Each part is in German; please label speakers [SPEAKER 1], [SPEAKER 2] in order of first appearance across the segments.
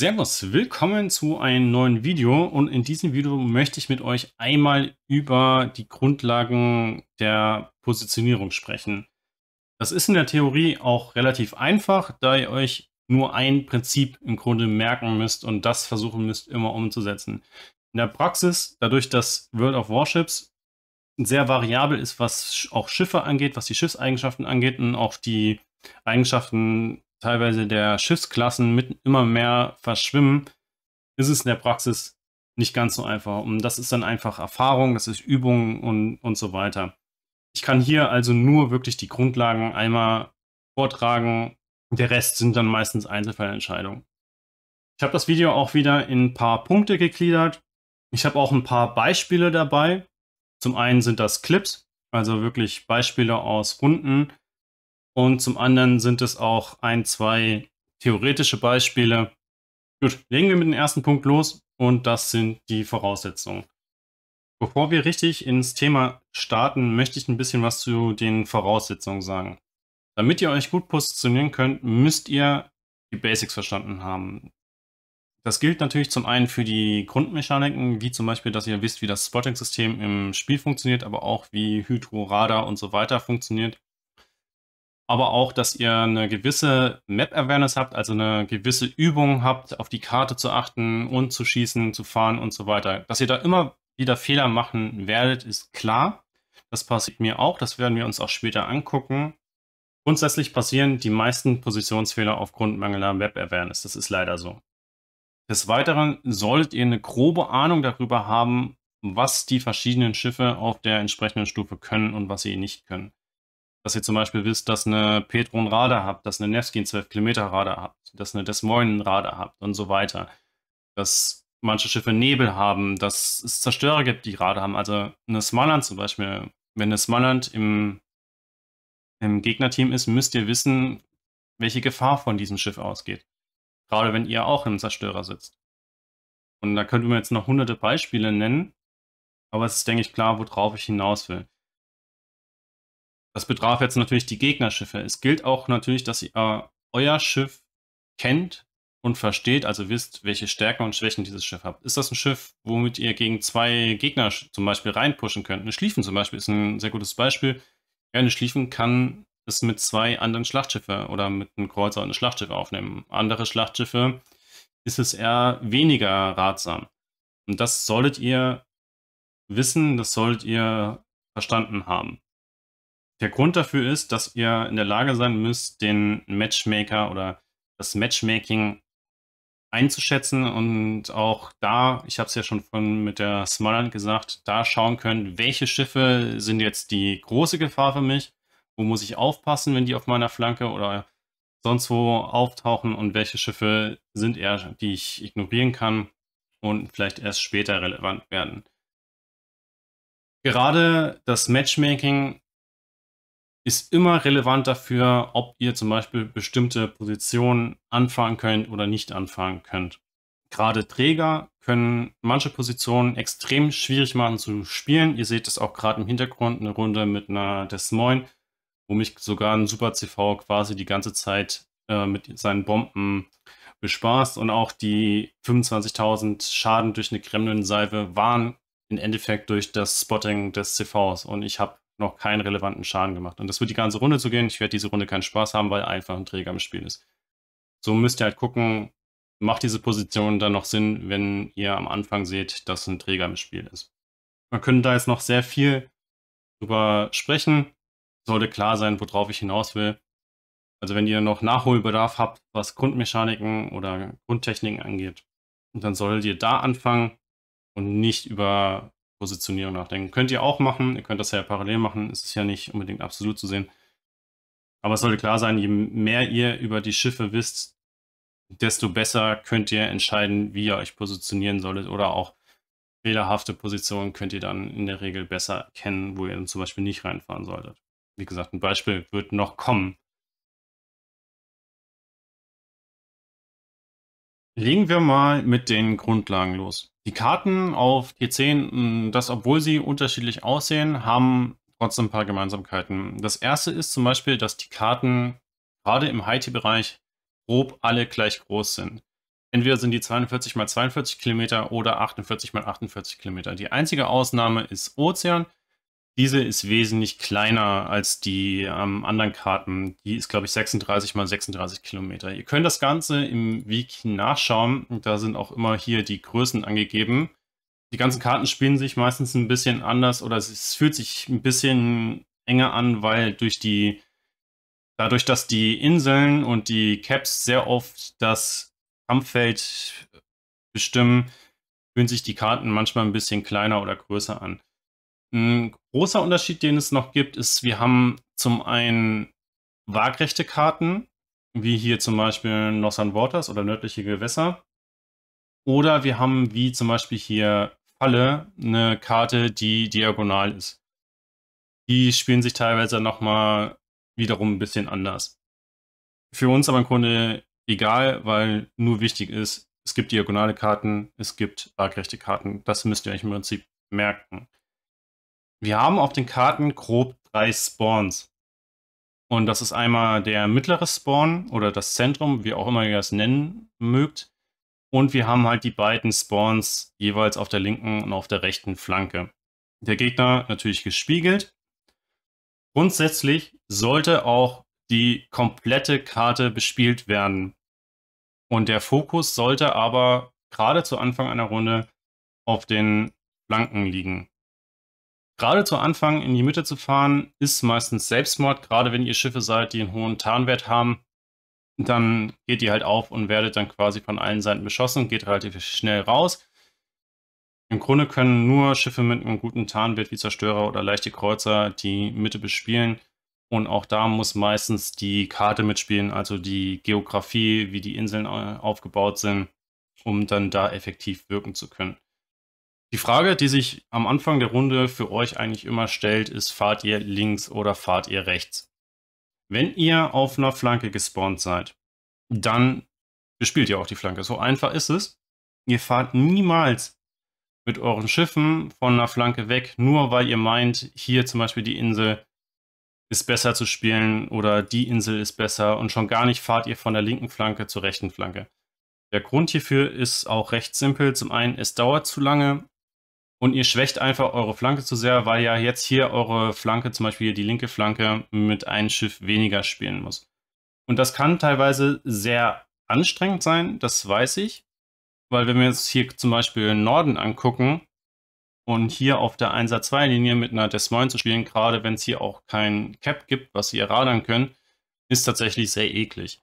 [SPEAKER 1] Servus, willkommen zu einem neuen Video und in diesem Video möchte ich mit euch einmal über die Grundlagen der Positionierung sprechen. Das ist in der Theorie auch relativ einfach, da ihr euch nur ein Prinzip im Grunde merken müsst und das versuchen müsst immer umzusetzen. In der Praxis, dadurch, dass World of Warships sehr variabel ist, was auch Schiffe angeht, was die Schiffseigenschaften angeht und auch die Eigenschaften teilweise der Schiffsklassen mit immer mehr verschwimmen, ist es in der Praxis nicht ganz so einfach. Und das ist dann einfach Erfahrung, das ist Übung und, und so weiter. Ich kann hier also nur wirklich die Grundlagen einmal vortragen. Der Rest sind dann meistens Einzelfallentscheidungen. Ich habe das Video auch wieder in ein paar Punkte gegliedert. Ich habe auch ein paar Beispiele dabei. Zum einen sind das Clips, also wirklich Beispiele aus Runden, und zum anderen sind es auch ein, zwei theoretische Beispiele. Gut, legen wir mit dem ersten Punkt los und das sind die Voraussetzungen. Bevor wir richtig ins Thema starten, möchte ich ein bisschen was zu den Voraussetzungen sagen. Damit ihr euch gut positionieren könnt, müsst ihr die Basics verstanden haben. Das gilt natürlich zum einen für die Grundmechaniken, wie zum Beispiel, dass ihr wisst, wie das Spotting-System im Spiel funktioniert, aber auch wie Hydro, Radar und so weiter funktioniert aber auch, dass ihr eine gewisse Map-Awareness habt, also eine gewisse Übung habt, auf die Karte zu achten und zu schießen, zu fahren und so weiter. Dass ihr da immer wieder Fehler machen werdet, ist klar. Das passiert mir auch, das werden wir uns auch später angucken. Grundsätzlich passieren die meisten Positionsfehler aufgrund mangelnder Web-Awareness, das ist leider so. Des Weiteren solltet ihr eine grobe Ahnung darüber haben, was die verschiedenen Schiffe auf der entsprechenden Stufe können und was sie nicht können dass ihr zum Beispiel wisst, dass eine Petron Radar habt, dass eine Nevsky 12 Kilometer Radar habt, dass eine Des Moines Radar habt und so weiter. Dass manche Schiffe Nebel haben, dass es Zerstörer gibt, die Radar haben. Also eine Smallland zum Beispiel, wenn eine Smallland im, im Gegnerteam ist, müsst ihr wissen, welche Gefahr von diesem Schiff ausgeht. Gerade wenn ihr auch im Zerstörer sitzt. Und da könnte man jetzt noch hunderte Beispiele nennen, aber es ist, denke ich, klar, worauf ich hinaus will. Das betraf jetzt natürlich die Gegnerschiffe. Es gilt auch natürlich, dass ihr äh, euer Schiff kennt und versteht, also wisst, welche Stärken und Schwächen dieses Schiff habt. Ist das ein Schiff, womit ihr gegen zwei Gegner zum Beispiel reinpushen könnt? Eine Schliefen zum Beispiel ist ein sehr gutes Beispiel. Ja, eine Schliefen kann es mit zwei anderen Schlachtschiffe oder mit einem Kreuzer und einem Schlachtschiff aufnehmen. Andere Schlachtschiffe ist es eher weniger ratsam. Und das solltet ihr wissen, das solltet ihr verstanden haben. Der Grund dafür ist, dass ihr in der Lage sein müsst, den Matchmaker oder das Matchmaking einzuschätzen und auch da, ich habe es ja schon von mit der Smallland gesagt, da schauen können, welche Schiffe sind jetzt die große Gefahr für mich, wo muss ich aufpassen, wenn die auf meiner Flanke oder sonst wo auftauchen und welche Schiffe sind eher, die ich ignorieren kann und vielleicht erst später relevant werden. Gerade das Matchmaking ist immer relevant dafür, ob ihr zum Beispiel bestimmte Positionen anfahren könnt oder nicht anfahren könnt. Gerade Träger können manche Positionen extrem schwierig machen zu spielen. Ihr seht es auch gerade im Hintergrund, eine Runde mit einer Des Moines, wo mich sogar ein Super CV quasi die ganze Zeit äh, mit seinen Bomben bespaßt und auch die 25.000 Schaden durch eine Kremlin-Salve waren im Endeffekt durch das Spotting des CVs und ich habe noch keinen relevanten Schaden gemacht. Und das wird die ganze Runde zu gehen. Ich werde diese Runde keinen Spaß haben, weil einfach ein Träger im Spiel ist. So müsst ihr halt gucken, macht diese Position dann noch Sinn, wenn ihr am Anfang seht, dass ein Träger im Spiel ist. Man könnte da jetzt noch sehr viel drüber sprechen. Sollte klar sein, worauf ich hinaus will. Also wenn ihr noch Nachholbedarf habt, was Grundmechaniken oder Grundtechniken angeht, dann solltet ihr da anfangen und nicht über Positionierung nachdenken. Könnt ihr auch machen, ihr könnt das ja parallel machen, ist es ja nicht unbedingt absolut zu sehen. Aber es sollte klar sein, je mehr ihr über die Schiffe wisst, desto besser könnt ihr entscheiden, wie ihr euch positionieren solltet oder auch fehlerhafte Positionen könnt ihr dann in der Regel besser erkennen, wo ihr dann zum Beispiel nicht reinfahren solltet. Wie gesagt, ein Beispiel wird noch kommen, Legen wir mal mit den Grundlagen los. Die Karten auf T10, das obwohl sie unterschiedlich aussehen, haben trotzdem ein paar Gemeinsamkeiten. Das erste ist zum Beispiel, dass die Karten gerade im haiti bereich grob alle gleich groß sind. Entweder sind die 42 x 42 Kilometer oder 48 x 48 Kilometer. Die einzige Ausnahme ist Ozean, diese ist wesentlich kleiner als die ähm, anderen Karten. Die ist, glaube ich, 36 mal 36 Kilometer. Ihr könnt das Ganze im Wiki nachschauen. Da sind auch immer hier die Größen angegeben. Die ganzen Karten spielen sich meistens ein bisschen anders oder es fühlt sich ein bisschen enger an, weil durch die, dadurch, dass die Inseln und die Caps sehr oft das Kampffeld bestimmen, fühlen sich die Karten manchmal ein bisschen kleiner oder größer an. Ein großer Unterschied, den es noch gibt, ist, wir haben zum einen waagrechte Karten, wie hier zum Beispiel Northern Waters oder nördliche Gewässer. Oder wir haben, wie zum Beispiel hier Falle, eine Karte, die diagonal ist. Die spielen sich teilweise nochmal wiederum ein bisschen anders. Für uns aber im Grunde egal, weil nur wichtig ist, es gibt diagonale Karten, es gibt waagrechte Karten. Das müsst ihr euch im Prinzip merken. Wir haben auf den Karten grob drei Spawns. Und das ist einmal der mittlere Spawn oder das Zentrum, wie auch immer ihr das nennen mögt. Und wir haben halt die beiden Spawns jeweils auf der linken und auf der rechten Flanke. Der Gegner natürlich gespiegelt. Grundsätzlich sollte auch die komplette Karte bespielt werden. Und der Fokus sollte aber gerade zu Anfang einer Runde auf den Flanken liegen. Gerade zu Anfang in die Mitte zu fahren, ist meistens Selbstmord, gerade wenn ihr Schiffe seid, die einen hohen Tarnwert haben. Dann geht ihr halt auf und werdet dann quasi von allen Seiten beschossen, geht relativ schnell raus. Im Grunde können nur Schiffe mit einem guten Tarnwert wie Zerstörer oder leichte Kreuzer die Mitte bespielen. Und auch da muss meistens die Karte mitspielen, also die Geografie, wie die Inseln aufgebaut sind, um dann da effektiv wirken zu können. Die Frage, die sich am Anfang der Runde für euch eigentlich immer stellt, ist, fahrt ihr links oder fahrt ihr rechts? Wenn ihr auf einer Flanke gespawnt seid, dann bespielt ihr auch die Flanke. So einfach ist es. Ihr fahrt niemals mit euren Schiffen von einer Flanke weg, nur weil ihr meint, hier zum Beispiel die Insel ist besser zu spielen oder die Insel ist besser und schon gar nicht fahrt ihr von der linken Flanke zur rechten Flanke. Der Grund hierfür ist auch recht simpel. Zum einen, es dauert zu lange und ihr schwächt einfach eure Flanke zu sehr, weil ja jetzt hier eure Flanke, zum Beispiel die linke Flanke, mit einem Schiff weniger spielen muss. Und das kann teilweise sehr anstrengend sein, das weiß ich. Weil wenn wir uns hier zum Beispiel Norden angucken und hier auf der 1er-2-Linie mit einer Des Moines zu spielen, gerade wenn es hier auch kein Cap gibt, was ihr radern können, ist tatsächlich sehr eklig.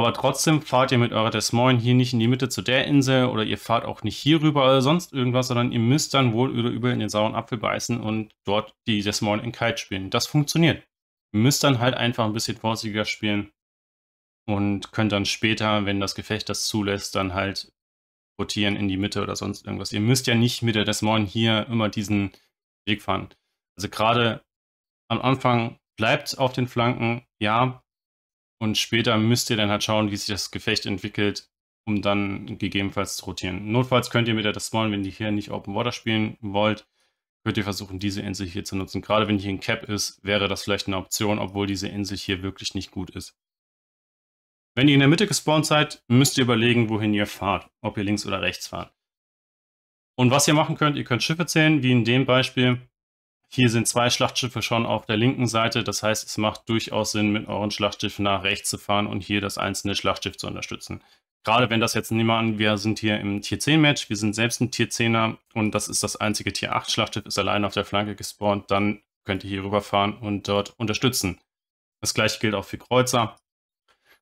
[SPEAKER 1] Aber trotzdem fahrt ihr mit eurer Des Moines hier nicht in die Mitte zu der Insel oder ihr fahrt auch nicht hier rüber oder sonst irgendwas, sondern ihr müsst dann wohl über, über in den sauren Apfel beißen und dort die Des Moines in Kite spielen. Das funktioniert. Ihr müsst dann halt einfach ein bisschen vorsichtiger spielen und könnt dann später, wenn das Gefecht das zulässt, dann halt rotieren in die Mitte oder sonst irgendwas. Ihr müsst ja nicht mit der Des Moines hier immer diesen Weg fahren. Also gerade am Anfang bleibt auf den Flanken, ja, und später müsst ihr dann halt schauen, wie sich das Gefecht entwickelt, um dann gegebenenfalls zu rotieren. Notfalls könnt ihr mit der Small, wenn ihr hier nicht Open Water spielen wollt, könnt ihr versuchen, diese Insel hier zu nutzen. Gerade wenn hier ein Cap ist, wäre das vielleicht eine Option, obwohl diese Insel hier wirklich nicht gut ist. Wenn ihr in der Mitte gespawnt seid, müsst ihr überlegen, wohin ihr fahrt, ob ihr links oder rechts fahrt. Und was ihr machen könnt, ihr könnt Schiffe zählen, wie in dem Beispiel. Hier sind zwei Schlachtschiffe schon auf der linken Seite, das heißt, es macht durchaus Sinn, mit euren Schlachtschiffen nach rechts zu fahren und hier das einzelne Schlachtschiff zu unterstützen. Gerade wenn das jetzt, nehmen wir an, wir sind hier im Tier 10 Match, wir sind selbst ein Tier 10er und das ist das einzige Tier 8 Schlachtschiff, ist allein auf der Flanke gespawnt, dann könnt ihr hier rüberfahren und dort unterstützen. Das gleiche gilt auch für Kreuzer.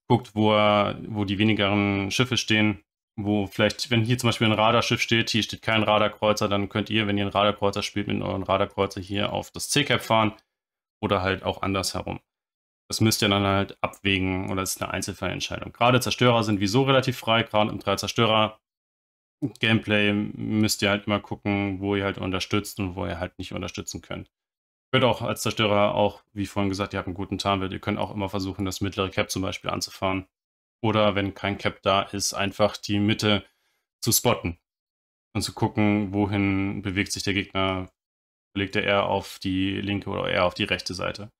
[SPEAKER 1] Guckt, wo, wo die wenigeren Schiffe stehen wo vielleicht, wenn hier zum Beispiel ein Radarschiff steht, hier steht kein Radarkreuzer, dann könnt ihr, wenn ihr einen Radarkreuzer spielt, mit euren Radarkreuzer hier auf das C-Cap fahren oder halt auch andersherum. Das müsst ihr dann halt abwägen oder das ist eine Einzelfallentscheidung. Gerade Zerstörer sind wieso relativ frei, gerade im 3-Zerstörer-Gameplay müsst ihr halt immer gucken, wo ihr halt unterstützt und wo ihr halt nicht unterstützen könnt. Ihr könnt auch als Zerstörer auch, wie vorhin gesagt, ihr habt einen guten Tarnwert, ihr könnt auch immer versuchen, das mittlere Cap zum Beispiel anzufahren oder wenn kein Cap da ist, einfach die Mitte zu spotten und zu gucken, wohin bewegt sich der Gegner, legt er eher auf die linke oder eher auf die rechte Seite.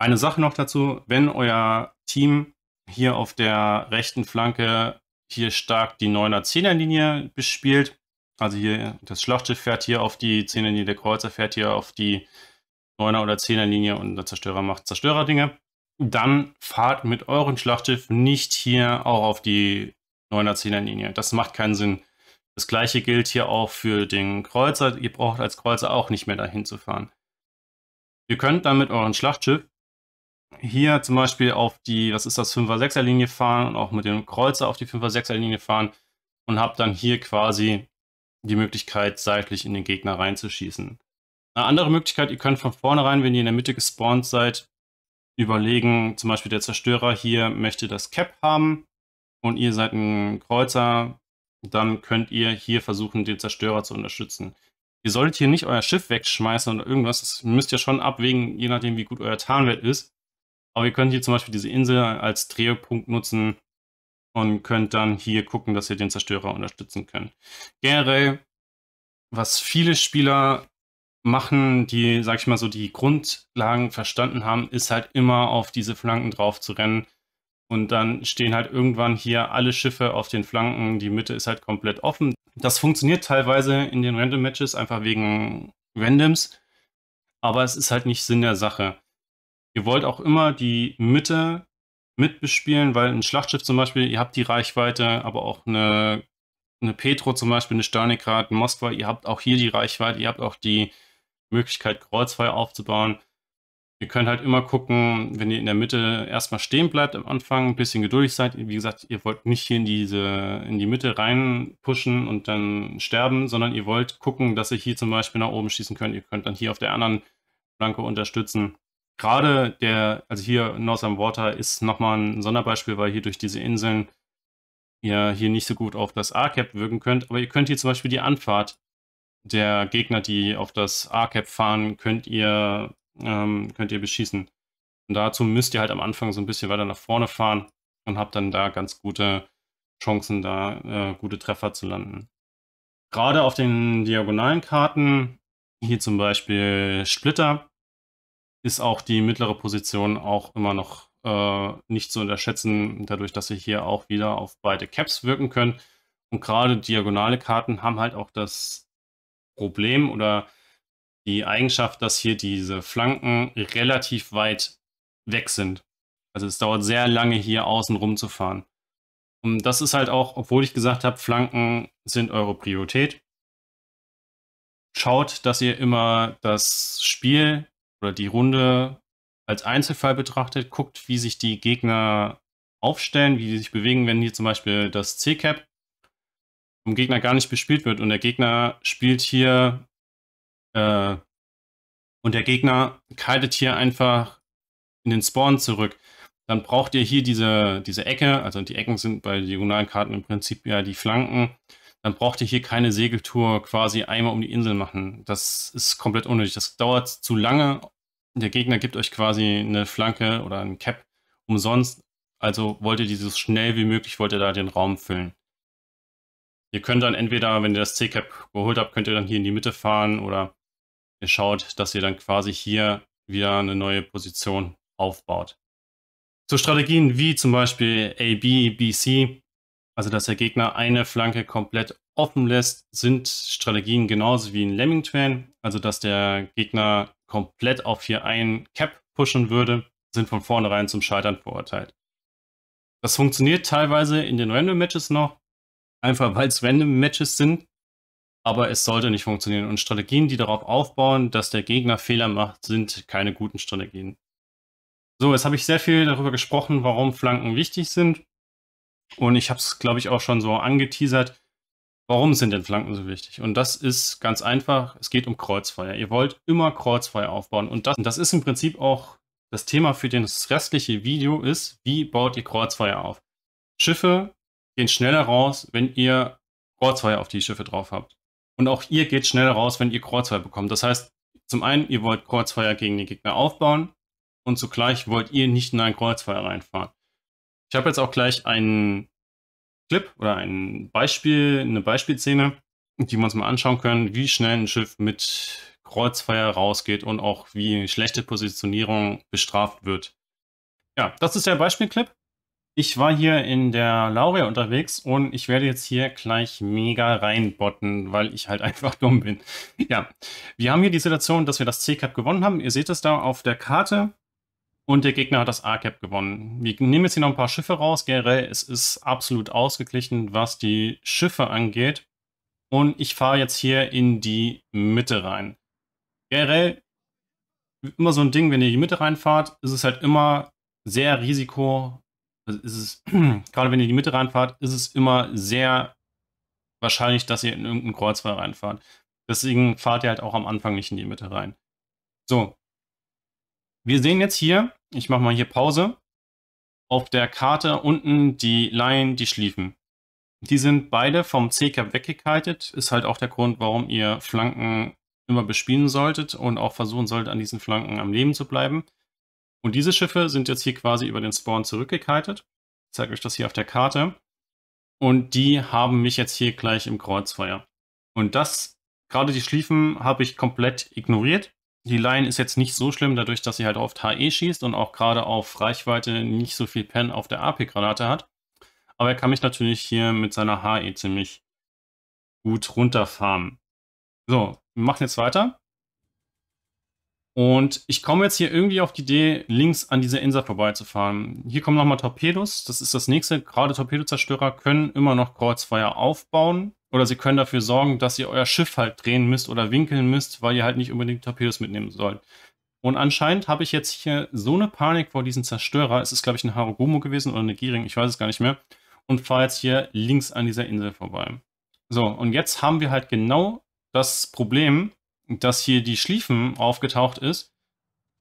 [SPEAKER 1] Eine Sache noch dazu, wenn euer Team hier auf der rechten Flanke hier stark die 9er 10er Linie bespielt, also hier das Schlachtschiff fährt hier auf die 10er Linie, der Kreuzer fährt hier auf die 9er oder 10er Linie und der Zerstörer macht Zerstörerdinge dann fahrt mit eurem Schlachtschiff nicht hier auch auf die 9er, 10er Linie. Das macht keinen Sinn. Das gleiche gilt hier auch für den Kreuzer. Ihr braucht als Kreuzer auch nicht mehr dahin zu fahren. Ihr könnt dann mit eurem Schlachtschiff hier zum Beispiel auf die, was ist das, 5er, 6er Linie fahren und auch mit dem Kreuzer auf die 5er, 6er Linie fahren und habt dann hier quasi die Möglichkeit, seitlich in den Gegner reinzuschießen. Eine andere Möglichkeit, ihr könnt von vornherein, wenn ihr in der Mitte gespawnt seid, überlegen, zum Beispiel der Zerstörer hier möchte das Cap haben und ihr seid ein Kreuzer, dann könnt ihr hier versuchen, den Zerstörer zu unterstützen. Ihr solltet hier nicht euer Schiff wegschmeißen oder irgendwas, das müsst ihr schon abwägen, je nachdem wie gut euer Tarnwert ist. Aber ihr könnt hier zum Beispiel diese Insel als Drehpunkt nutzen und könnt dann hier gucken, dass ihr den Zerstörer unterstützen könnt. Generell, was viele Spieler machen, die, sag ich mal so, die Grundlagen verstanden haben, ist halt immer auf diese Flanken drauf zu rennen. Und dann stehen halt irgendwann hier alle Schiffe auf den Flanken, die Mitte ist halt komplett offen. Das funktioniert teilweise in den Random Matches einfach wegen Randoms, aber es ist halt nicht Sinn der Sache. Ihr wollt auch immer die Mitte mitbespielen, weil ein Schlachtschiff zum Beispiel, ihr habt die Reichweite, aber auch eine, eine Petro zum Beispiel, eine Sternigrad, Moskva, ihr habt auch hier die Reichweite, ihr habt auch die Möglichkeit, Kreuz aufzubauen. Ihr könnt halt immer gucken, wenn ihr in der Mitte erstmal stehen bleibt am Anfang, ein bisschen geduldig seid. Wie gesagt, ihr wollt nicht hier in diese, in die Mitte rein pushen und dann sterben, sondern ihr wollt gucken, dass ihr hier zum Beispiel nach oben schießen könnt. Ihr könnt dann hier auf der anderen Flanke unterstützen. Gerade der, also hier Northern Water ist nochmal ein Sonderbeispiel, weil hier durch diese Inseln ihr hier nicht so gut auf das A-Cap wirken könnt. Aber ihr könnt hier zum Beispiel die Anfahrt der Gegner, die auf das A-Cap fahren, könnt ihr, ähm, könnt ihr beschießen. Und dazu müsst ihr halt am Anfang so ein bisschen weiter nach vorne fahren und habt dann da ganz gute Chancen, da äh, gute Treffer zu landen. Gerade auf den diagonalen Karten, hier zum Beispiel Splitter, ist auch die mittlere Position auch immer noch äh, nicht zu unterschätzen, dadurch, dass ihr hier auch wieder auf beide Caps wirken könnt. Und gerade diagonale Karten haben halt auch das Problem oder die Eigenschaft, dass hier diese Flanken relativ weit weg sind. Also es dauert sehr lange, hier außen rum zu fahren. Und das ist halt auch, obwohl ich gesagt habe, Flanken sind eure Priorität. Schaut, dass ihr immer das Spiel oder die Runde als Einzelfall betrachtet. Guckt, wie sich die Gegner aufstellen, wie sie sich bewegen, wenn hier zum Beispiel das C-Cap vom Gegner gar nicht bespielt wird. Und der Gegner spielt hier äh, und der Gegner kitet hier einfach in den Spawn zurück. Dann braucht ihr hier diese, diese Ecke, also die Ecken sind bei diagonalen Karten im Prinzip ja die Flanken. Dann braucht ihr hier keine Segeltour quasi einmal um die Insel machen. Das ist komplett unnötig. Das dauert zu lange. Der Gegner gibt euch quasi eine Flanke oder ein Cap umsonst. Also wollt ihr dieses schnell wie möglich, wollt ihr da den Raum füllen. Ihr könnt dann entweder, wenn ihr das C-Cap geholt habt, könnt ihr dann hier in die Mitte fahren oder ihr schaut, dass ihr dann quasi hier wieder eine neue Position aufbaut. Zu Strategien wie zum Beispiel AB, BC, also dass der Gegner eine Flanke komplett offen lässt, sind Strategien genauso wie in Train, also dass der Gegner komplett auf hier ein Cap pushen würde, sind von vornherein zum Scheitern verurteilt. Das funktioniert teilweise in den Random Matches noch, einfach weil es random Matches sind, aber es sollte nicht funktionieren. Und Strategien, die darauf aufbauen, dass der Gegner Fehler macht, sind keine guten Strategien. So, jetzt habe ich sehr viel darüber gesprochen, warum Flanken wichtig sind. Und ich habe es, glaube ich, auch schon so angeteasert. Warum sind denn Flanken so wichtig? Und das ist ganz einfach, es geht um Kreuzfeuer. Ihr wollt immer Kreuzfeuer aufbauen. Und das, das ist im Prinzip auch das Thema für das restliche Video ist, wie baut ihr Kreuzfeuer auf? Schiffe gehen schneller raus, wenn ihr Kreuzfeuer auf die Schiffe drauf habt. Und auch ihr geht schneller raus, wenn ihr Kreuzfeuer bekommt. Das heißt, zum einen, ihr wollt Kreuzfeuer gegen den Gegner aufbauen und zugleich wollt ihr nicht in ein Kreuzfeuer reinfahren. Ich habe jetzt auch gleich einen Clip oder ein Beispiel, eine Beispielszene, die wir uns mal anschauen können, wie schnell ein Schiff mit Kreuzfeuer rausgeht und auch wie schlechte Positionierung bestraft wird. Ja, das ist der Beispielclip. Ich war hier in der Lauria unterwegs und ich werde jetzt hier gleich mega reinbotten, weil ich halt einfach dumm bin. Ja, wir haben hier die Situation, dass wir das C-Cap gewonnen haben. Ihr seht es da auf der Karte und der Gegner hat das A-Cap gewonnen. Wir nehmen jetzt hier noch ein paar Schiffe raus. Generell, es ist absolut ausgeglichen, was die Schiffe angeht. Und ich fahre jetzt hier in die Mitte rein. Generell, immer so ein Ding, wenn ihr in die Mitte reinfahrt, ist es halt immer sehr risiko also ist es, gerade wenn ihr in die Mitte reinfahrt, ist es immer sehr wahrscheinlich, dass ihr in irgendeinen Kreuzfall reinfahrt. Deswegen fahrt ihr halt auch am Anfang nicht in die Mitte rein. So. Wir sehen jetzt hier, ich mache mal hier Pause, auf der Karte unten die Laien, die Schliefen. Die sind beide vom C-Cap weggekaltet. Ist halt auch der Grund, warum ihr Flanken immer bespielen solltet und auch versuchen solltet, an diesen Flanken am Leben zu bleiben. Und diese Schiffe sind jetzt hier quasi über den Spawn zurückgekaltet. Ich zeige euch das hier auf der Karte. Und die haben mich jetzt hier gleich im Kreuzfeuer. Und das, gerade die Schliefen, habe ich komplett ignoriert. Die Line ist jetzt nicht so schlimm, dadurch, dass sie halt oft HE schießt und auch gerade auf Reichweite nicht so viel Pen auf der AP-Granate hat. Aber er kann mich natürlich hier mit seiner HE ziemlich gut runterfarmen. So, wir machen jetzt weiter. Und ich komme jetzt hier irgendwie auf die Idee, links an dieser Insel vorbeizufahren. Hier kommen nochmal Torpedos. Das ist das nächste. Gerade Torpedozerstörer können immer noch Kreuzfeuer aufbauen. Oder sie können dafür sorgen, dass ihr euer Schiff halt drehen müsst oder winkeln müsst, weil ihr halt nicht unbedingt Torpedos mitnehmen sollt. Und anscheinend habe ich jetzt hier so eine Panik vor diesen Zerstörer. Es ist, glaube ich, ein Harugumo gewesen oder eine Giering, ich weiß es gar nicht mehr. Und fahre jetzt hier links an dieser Insel vorbei. So, und jetzt haben wir halt genau das Problem, dass hier die Schliefen aufgetaucht ist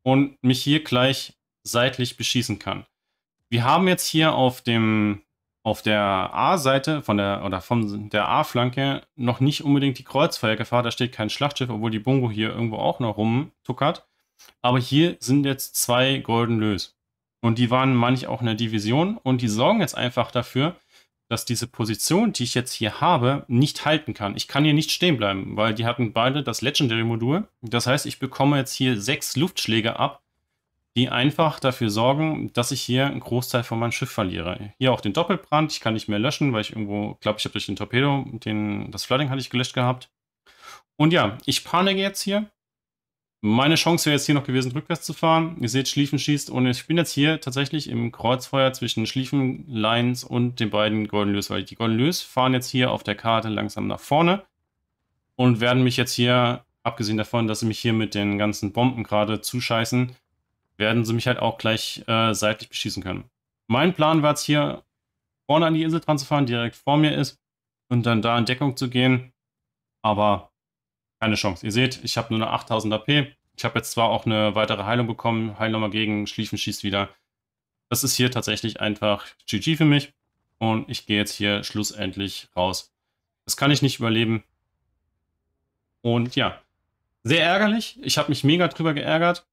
[SPEAKER 1] und mich hier gleich seitlich beschießen kann. Wir haben jetzt hier auf dem auf der A-Seite von der oder von der A-Flanke noch nicht unbedingt die Kreuzfeuergefahr. Da steht kein Schlachtschiff, obwohl die Bungo hier irgendwo auch noch rumtuckert. Aber hier sind jetzt zwei Golden Lös. Und die waren manch auch in der Division und die sorgen jetzt einfach dafür, dass diese Position, die ich jetzt hier habe, nicht halten kann. Ich kann hier nicht stehen bleiben, weil die hatten beide das Legendary-Modul. Das heißt, ich bekomme jetzt hier sechs Luftschläge ab, die einfach dafür sorgen, dass ich hier einen Großteil von meinem Schiff verliere. Hier auch den Doppelbrand, ich kann nicht mehr löschen, weil ich irgendwo, glaube ich, habe durch den Torpedo, den, das Flooding hatte ich gelöscht gehabt. Und ja, ich panike jetzt hier meine Chance wäre jetzt hier noch gewesen, rückwärts zu fahren. Ihr seht, Schlieffen schießt und ich bin jetzt hier tatsächlich im Kreuzfeuer zwischen Schlieffen, Lions und den beiden Golden Lös, weil die Golden Lös fahren jetzt hier auf der Karte langsam nach vorne und werden mich jetzt hier, abgesehen davon, dass sie mich hier mit den ganzen Bomben gerade zuscheißen, werden sie mich halt auch gleich äh, seitlich beschießen können. Mein Plan war jetzt hier vorne an die Insel dran zu fahren, direkt vor mir ist und dann da in Deckung zu gehen. Aber keine Chance. Ihr seht, ich habe nur eine 8000 AP. Ich habe jetzt zwar auch eine weitere Heilung bekommen, heil nochmal gegen, Schliefen schießt wieder. Das ist hier tatsächlich einfach GG für mich. Und ich gehe jetzt hier schlussendlich raus. Das kann ich nicht überleben. Und ja, sehr ärgerlich. Ich habe mich mega drüber geärgert,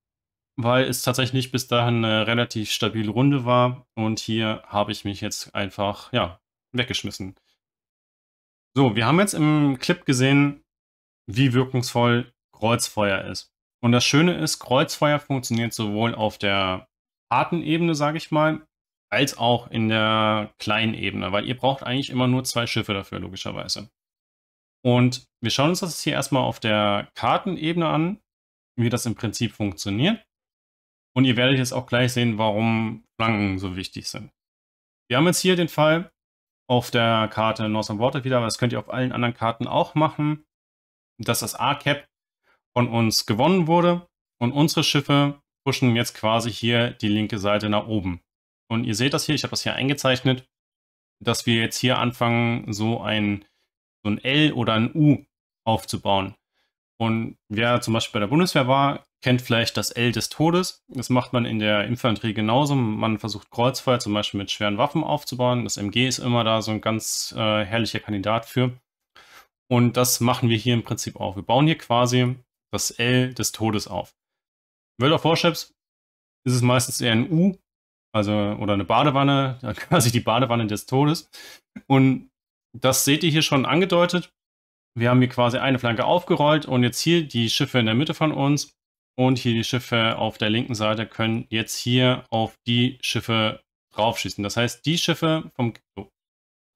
[SPEAKER 1] weil es tatsächlich bis dahin eine relativ stabile Runde war. Und hier habe ich mich jetzt einfach, ja, weggeschmissen. So, wir haben jetzt im Clip gesehen, wie wirkungsvoll Kreuzfeuer ist. Und das Schöne ist, Kreuzfeuer funktioniert sowohl auf der harten Ebene, sage ich mal, als auch in der kleinen Ebene, weil ihr braucht eigentlich immer nur zwei Schiffe dafür, logischerweise. Und wir schauen uns das hier erstmal auf der Kartenebene an, wie das im Prinzip funktioniert. Und ihr werdet jetzt auch gleich sehen, warum Flanken so wichtig sind. Wir haben jetzt hier den Fall auf der Karte Northern Water wieder, aber das könnt ihr auf allen anderen Karten auch machen dass das A-Cap von uns gewonnen wurde und unsere Schiffe pushen jetzt quasi hier die linke Seite nach oben. Und ihr seht das hier, ich habe das hier eingezeichnet, dass wir jetzt hier anfangen, so ein, so ein L oder ein U aufzubauen. Und wer zum Beispiel bei der Bundeswehr war, kennt vielleicht das L des Todes. Das macht man in der Infanterie genauso. Man versucht Kreuzfeuer zum Beispiel mit schweren Waffen aufzubauen. Das MG ist immer da so ein ganz äh, herrlicher Kandidat für. Und das machen wir hier im Prinzip auch. Wir bauen hier quasi das L des Todes auf. World of Warships ist es meistens eher ein U, also oder eine Badewanne, quasi die Badewanne des Todes. Und das seht ihr hier schon angedeutet. Wir haben hier quasi eine Flanke aufgerollt und jetzt hier die Schiffe in der Mitte von uns und hier die Schiffe auf der linken Seite können jetzt hier auf die Schiffe draufschießen. Das heißt, die Schiffe vom... Oh,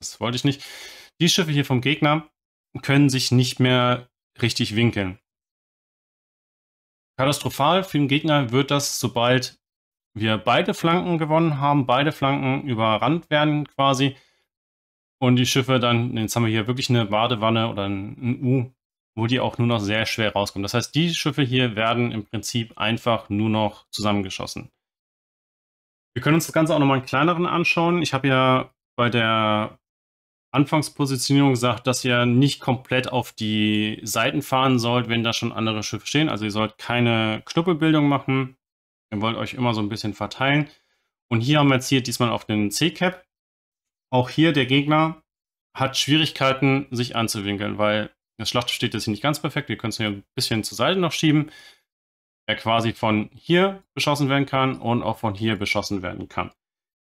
[SPEAKER 1] das wollte ich nicht. Die Schiffe hier vom Gegner können sich nicht mehr richtig winkeln. Katastrophal für den Gegner wird das, sobald wir beide Flanken gewonnen haben, beide Flanken überrannt werden quasi und die Schiffe dann, jetzt haben wir hier wirklich eine Badewanne oder ein, U, wo die auch nur noch sehr schwer rauskommen. Das heißt, die Schiffe hier werden im Prinzip einfach nur noch zusammengeschossen. Wir können uns das Ganze auch nochmal in kleineren anschauen. Ich habe ja bei der Anfangspositionierung sagt, dass ihr nicht komplett auf die Seiten fahren sollt, wenn da schon andere Schiffe stehen. Also ihr sollt keine Knuppelbildung machen. Ihr wollt euch immer so ein bisschen verteilen. Und hier haben wir jetzt hier diesmal auf den C-Cap. Auch hier der Gegner hat Schwierigkeiten, sich anzuwinkeln, weil das Schlacht steht jetzt hier nicht ganz perfekt. Wir können es hier ein bisschen zur Seite noch schieben. Er quasi von hier beschossen werden kann und auch von hier beschossen werden kann.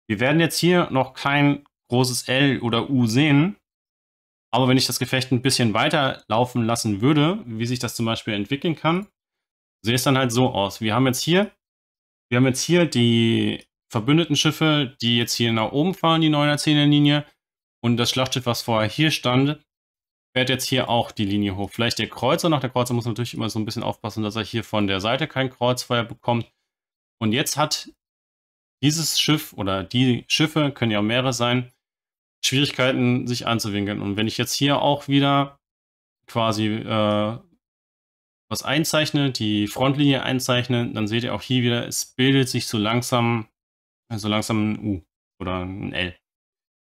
[SPEAKER 1] Wir werden jetzt hier noch kein großes L oder U sehen. Aber wenn ich das Gefecht ein bisschen weiter laufen lassen würde, wie sich das zum Beispiel entwickeln kann, sähe es dann halt so aus. Wir haben jetzt hier, wir haben jetzt hier die verbündeten Schiffe, die jetzt hier nach oben fahren, die 9er, 10er Linie. Und das Schlachtschiff, was vorher hier stand, fährt jetzt hier auch die Linie hoch. Vielleicht der Kreuzer nach der Kreuzer muss natürlich immer so ein bisschen aufpassen, dass er hier von der Seite kein Kreuzfeuer bekommt. Und jetzt hat dieses Schiff oder die Schiffe, können ja auch mehrere sein, Schwierigkeiten, sich anzuwinkeln. Und wenn ich jetzt hier auch wieder quasi äh, was einzeichne, die Frontlinie einzeichne, dann seht ihr auch hier wieder, es bildet sich so langsam, so langsam ein U oder ein L,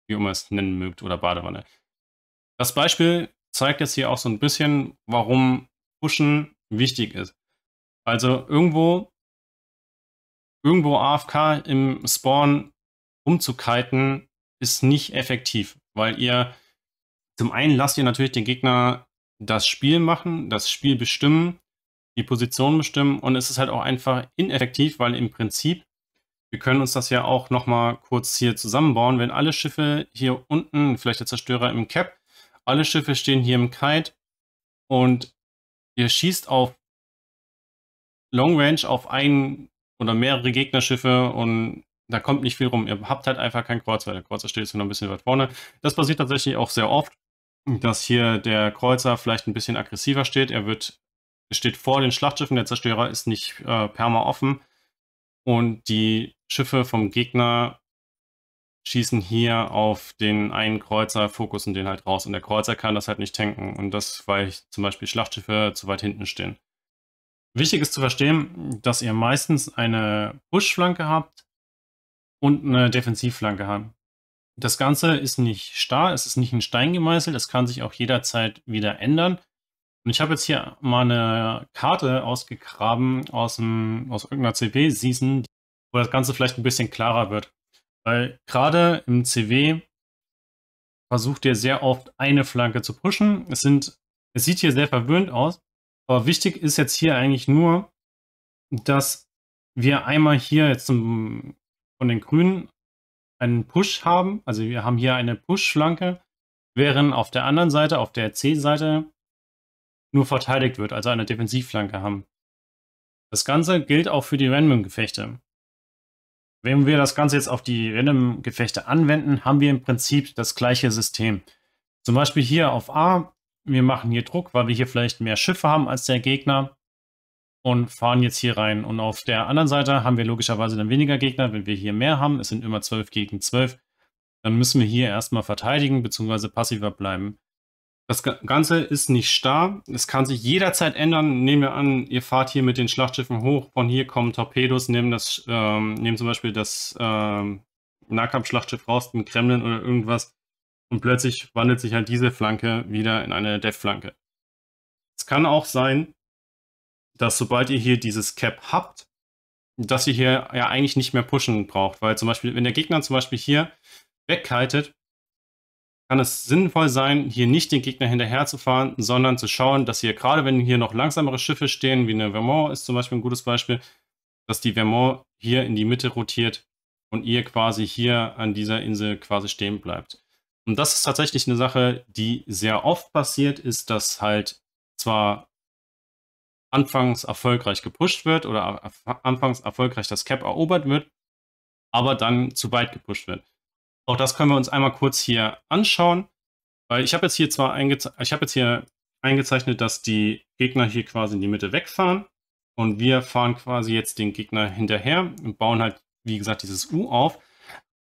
[SPEAKER 1] wie immer es nennen mögt, oder Badewanne. Das Beispiel zeigt jetzt hier auch so ein bisschen, warum Pushen wichtig ist. Also irgendwo, irgendwo AFK im Spawn umzukiten, ist nicht effektiv, weil ihr zum einen lasst ihr natürlich den Gegner das Spiel machen, das Spiel bestimmen, die Position bestimmen und es ist halt auch einfach ineffektiv, weil im Prinzip, wir können uns das ja auch nochmal kurz hier zusammenbauen, wenn alle Schiffe hier unten, vielleicht der Zerstörer im Cap, alle Schiffe stehen hier im Kite und ihr schießt auf Long Range auf ein oder mehrere Gegnerschiffe und da kommt nicht viel rum. Ihr habt halt einfach keinen Kreuzer. Der Kreuzer steht jetzt noch ein bisschen weit vorne. Das passiert tatsächlich auch sehr oft, dass hier der Kreuzer vielleicht ein bisschen aggressiver steht. Er wird steht vor den Schlachtschiffen. Der Zerstörer ist nicht äh, perma offen. Und die Schiffe vom Gegner schießen hier auf den einen Kreuzer, fokussen den halt raus. Und der Kreuzer kann das halt nicht tanken. Und das, weil zum Beispiel Schlachtschiffe zu weit hinten stehen. Wichtig ist zu verstehen, dass ihr meistens eine Push-Flanke habt, und eine Defensivflanke haben. Das Ganze ist nicht starr, es ist nicht in Stein gemeißelt, es kann sich auch jederzeit wieder ändern. Und ich habe jetzt hier mal eine Karte ausgegraben aus, dem, aus irgendeiner CW-Season, wo das Ganze vielleicht ein bisschen klarer wird. Weil gerade im CW versucht ihr sehr oft eine Flanke zu pushen. Es, sind, es sieht hier sehr verwöhnt aus, aber wichtig ist jetzt hier eigentlich nur, dass wir einmal hier jetzt zum von den Grünen einen Push haben. Also wir haben hier eine Push-Flanke, während auf der anderen Seite, auf der C-Seite, nur verteidigt wird, also eine Defensivflanke haben. Das Ganze gilt auch für die Random-Gefechte. Wenn wir das Ganze jetzt auf die Random-Gefechte anwenden, haben wir im Prinzip das gleiche System. Zum Beispiel hier auf A, wir machen hier Druck, weil wir hier vielleicht mehr Schiffe haben als der Gegner und fahren jetzt hier rein. Und auf der anderen Seite haben wir logischerweise dann weniger Gegner. Wenn wir hier mehr haben, es sind immer 12 gegen 12, dann müssen wir hier erstmal verteidigen bzw. passiver bleiben. Das Ganze ist nicht starr. Es kann sich jederzeit ändern. Nehmen wir an, ihr fahrt hier mit den Schlachtschiffen hoch. Von hier kommen Torpedos, nehmen, das, ähm, nehmen zum Beispiel das ähm, Nahkampfschlachtschiff raus, den Kremlin oder irgendwas. Und plötzlich wandelt sich halt diese Flanke wieder in eine Dev-Flanke. Es kann auch sein, dass sobald ihr hier dieses Cap habt, dass ihr hier ja eigentlich nicht mehr pushen braucht, weil zum Beispiel, wenn der Gegner zum Beispiel hier weghaltet, kann es sinnvoll sein, hier nicht den Gegner hinterher zu fahren, sondern zu schauen, dass ihr gerade wenn hier noch langsamere Schiffe stehen, wie eine Vermont ist zum Beispiel ein gutes Beispiel, dass die Vermont hier in die Mitte rotiert und ihr quasi hier an dieser Insel quasi stehen bleibt. Und das ist tatsächlich eine Sache, die sehr oft passiert ist, dass halt zwar anfangs erfolgreich gepusht wird oder anfangs erfolgreich das Cap erobert wird, aber dann zu weit gepusht wird. Auch das können wir uns einmal kurz hier anschauen, weil ich habe jetzt hier zwar eingezeichnet, ich habe jetzt hier eingezeichnet, dass die Gegner hier quasi in die Mitte wegfahren und wir fahren quasi jetzt den Gegner hinterher und bauen halt, wie gesagt, dieses U auf.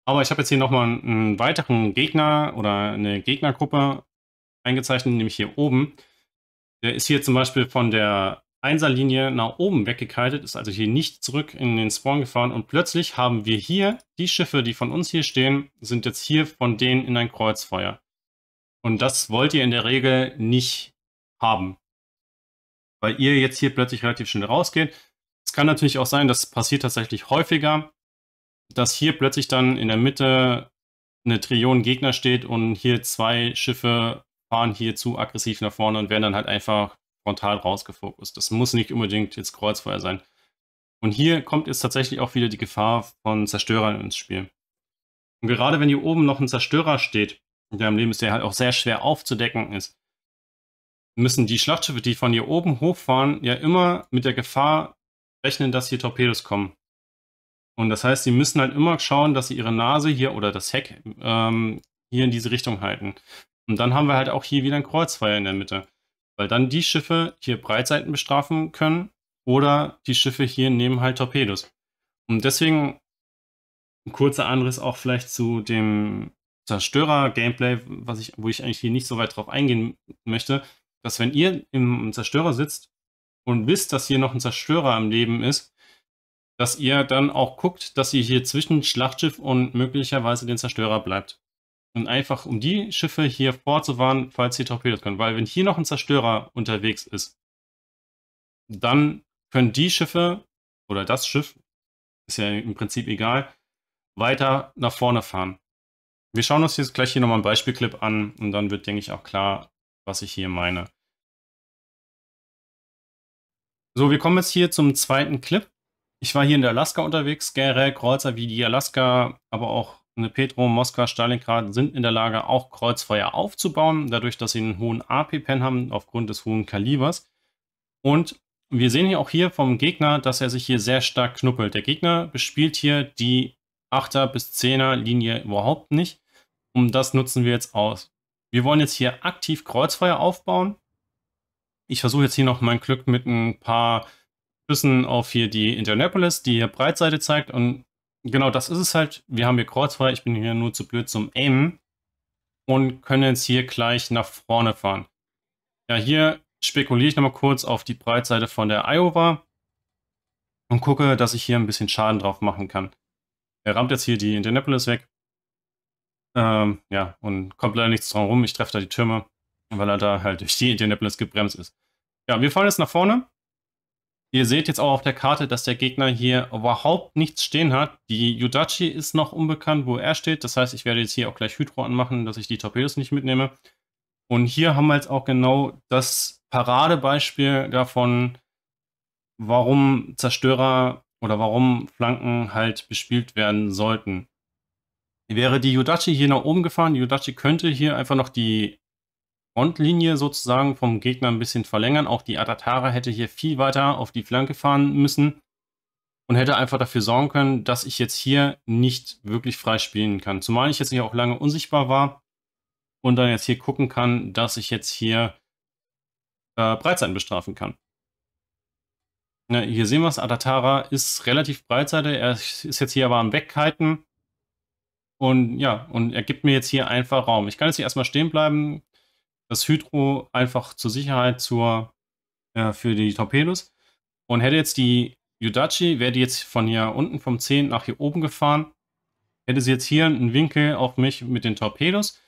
[SPEAKER 1] Aber ich habe jetzt hier nochmal einen weiteren Gegner oder eine Gegnergruppe eingezeichnet, nämlich hier oben. Der ist hier zum Beispiel von der Einserlinie nach oben weggekitet, ist also hier nicht zurück in den Spawn gefahren und plötzlich haben wir hier, die Schiffe, die von uns hier stehen, sind jetzt hier von denen in ein Kreuzfeuer. Und das wollt ihr in der Regel nicht haben, weil ihr jetzt hier plötzlich relativ schnell rausgeht. Es kann natürlich auch sein, das passiert tatsächlich häufiger, dass hier plötzlich dann in der Mitte eine Trillion Gegner steht und hier zwei Schiffe fahren hier zu aggressiv nach vorne und werden dann halt einfach frontal rausgefokust. Das muss nicht unbedingt jetzt Kreuzfeuer sein. Und hier kommt jetzt tatsächlich auch wieder die Gefahr von Zerstörern ins Spiel. Und gerade wenn hier oben noch ein Zerstörer steht, in deinem Leben ist, der halt auch sehr schwer aufzudecken ist, müssen die Schlachtschiffe, die von hier oben hochfahren, ja immer mit der Gefahr rechnen, dass hier Torpedos kommen. Und das heißt, sie müssen halt immer schauen, dass sie ihre Nase hier oder das Heck ähm, hier in diese Richtung halten. Und dann haben wir halt auch hier wieder ein Kreuzfeuer in der Mitte. Weil dann die Schiffe hier Breitseiten bestrafen können oder die Schiffe hier nehmen halt Torpedos. Und deswegen ein kurzer Anriss auch vielleicht zu dem Zerstörer-Gameplay, ich, wo ich eigentlich hier nicht so weit drauf eingehen möchte, dass wenn ihr im Zerstörer sitzt und wisst, dass hier noch ein Zerstörer am Leben ist, dass ihr dann auch guckt, dass ihr hier zwischen Schlachtschiff und möglicherweise den Zerstörer bleibt. Und einfach, um die Schiffe hier vorzuwarnen, falls sie Torpedos können. Weil wenn hier noch ein Zerstörer unterwegs ist, dann können die Schiffe oder das Schiff, ist ja im Prinzip egal, weiter nach vorne fahren. Wir schauen uns jetzt gleich hier nochmal einen Beispielclip an und dann wird, denke ich, auch klar, was ich hier meine. So, wir kommen jetzt hier zum zweiten Clip. Ich war hier in der Alaska unterwegs, generell Kreuzer wie die Alaska, aber auch Petro, Moskau, Stalingrad sind in der Lage, auch Kreuzfeuer aufzubauen, dadurch, dass sie einen hohen AP-Pen haben, aufgrund des hohen Kalibers. Und wir sehen hier auch hier vom Gegner, dass er sich hier sehr stark knuppelt. Der Gegner bespielt hier die 8er bis 10er Linie überhaupt nicht. Und das nutzen wir jetzt aus. Wir wollen jetzt hier aktiv Kreuzfeuer aufbauen. Ich versuche jetzt hier noch mein Glück mit ein paar Schüssen auf hier die Indianapolis, die hier Breitseite zeigt und Genau, das ist es halt. Wir haben hier Kreuzfahrer, ich bin hier nur zu blöd zum Aimen und können jetzt hier gleich nach vorne fahren. Ja, hier spekuliere ich nochmal kurz auf die Breitseite von der Iowa und gucke, dass ich hier ein bisschen Schaden drauf machen kann. Er rammt jetzt hier die Indianapolis weg. Ähm, ja, und kommt leider nichts dran rum. Ich treffe da die Türme, weil er da halt durch die Indianapolis gebremst ist. Ja, wir fahren jetzt nach vorne Ihr seht jetzt auch auf der Karte, dass der Gegner hier überhaupt nichts stehen hat. Die Yudachi ist noch unbekannt, wo er steht. Das heißt, ich werde jetzt hier auch gleich Hydro anmachen, dass ich die Torpedos nicht mitnehme. Und hier haben wir jetzt auch genau das Paradebeispiel davon, warum Zerstörer oder warum Flanken halt bespielt werden sollten. Wäre die Yudachi hier nach oben gefahren, die Yudachi könnte hier einfach noch die Frontlinie sozusagen vom Gegner ein bisschen verlängern. Auch die Adatara hätte hier viel weiter auf die Flanke fahren müssen und hätte einfach dafür sorgen können, dass ich jetzt hier nicht wirklich frei spielen kann. Zumal ich jetzt hier auch lange unsichtbar war und dann jetzt hier gucken kann, dass ich jetzt hier äh, Breitseiten bestrafen kann. Ja, hier sehen wir es, Adatara ist relativ Breitseite, er ist jetzt hier aber am Wegkiten. Und ja, und er gibt mir jetzt hier einfach Raum. Ich kann jetzt hier erstmal stehen bleiben, das Hydro einfach zur Sicherheit zur, äh, für die Torpedos. Und hätte jetzt die Yudachi, wäre die jetzt von hier unten vom 10 nach hier oben gefahren, hätte sie jetzt hier einen Winkel auf mich mit den Torpedos.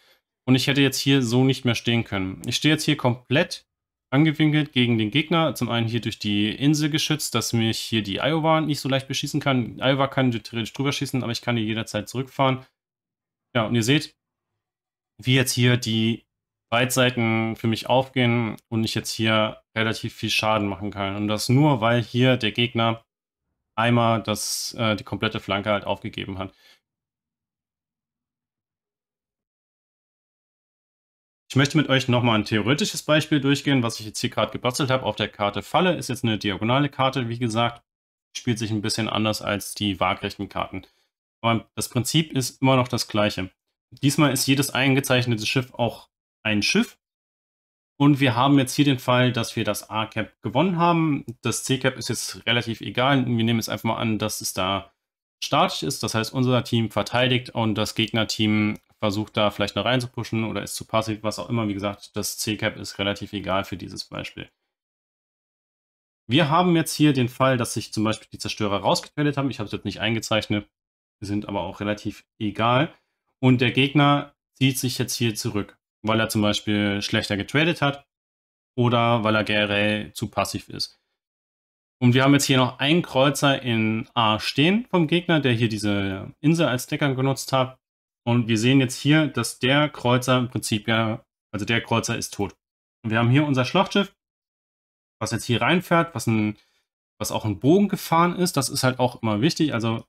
[SPEAKER 1] Und ich hätte jetzt hier so nicht mehr stehen können. Ich stehe jetzt hier komplett angewinkelt gegen den Gegner. Zum einen hier durch die Insel geschützt, dass mich hier die Iowa nicht so leicht beschießen kann. Iowa kann theoretisch drüber schießen, aber ich kann hier jederzeit zurückfahren. Ja, und ihr seht, wie jetzt hier die Breitseiten für mich aufgehen und ich jetzt hier relativ viel Schaden machen kann. Und das nur, weil hier der Gegner einmal das, äh, die komplette Flanke halt aufgegeben hat. Ich möchte mit euch nochmal ein theoretisches Beispiel durchgehen, was ich jetzt hier gerade gebastelt habe. Auf der Karte Falle ist jetzt eine diagonale Karte, wie gesagt, spielt sich ein bisschen anders als die waagrechten Karten. Aber das Prinzip ist immer noch das gleiche. Diesmal ist jedes eingezeichnete Schiff auch ein Schiff. Und wir haben jetzt hier den Fall, dass wir das A-Cap gewonnen haben. Das C-Cap ist jetzt relativ egal. Wir nehmen jetzt einfach mal an, dass es da statisch ist. Das heißt, unser Team verteidigt und das Gegnerteam versucht da vielleicht noch reinzupuschen oder ist zu passiv, was auch immer. Wie gesagt, das C-Cap ist relativ egal für dieses Beispiel. Wir haben jetzt hier den Fall, dass sich zum Beispiel die Zerstörer rausgequält haben. Ich habe es jetzt nicht eingezeichnet, sind aber auch relativ egal. Und der Gegner zieht sich jetzt hier zurück weil er zum Beispiel schlechter getradet hat oder weil er generell zu passiv ist. Und wir haben jetzt hier noch einen Kreuzer in A stehen vom Gegner, der hier diese Insel als Decker genutzt hat. Und wir sehen jetzt hier, dass der Kreuzer im Prinzip ja, also der Kreuzer ist tot. Und wir haben hier unser Schlachtschiff, was jetzt hier reinfährt, was, ein, was auch ein Bogen gefahren ist. Das ist halt auch immer wichtig. Also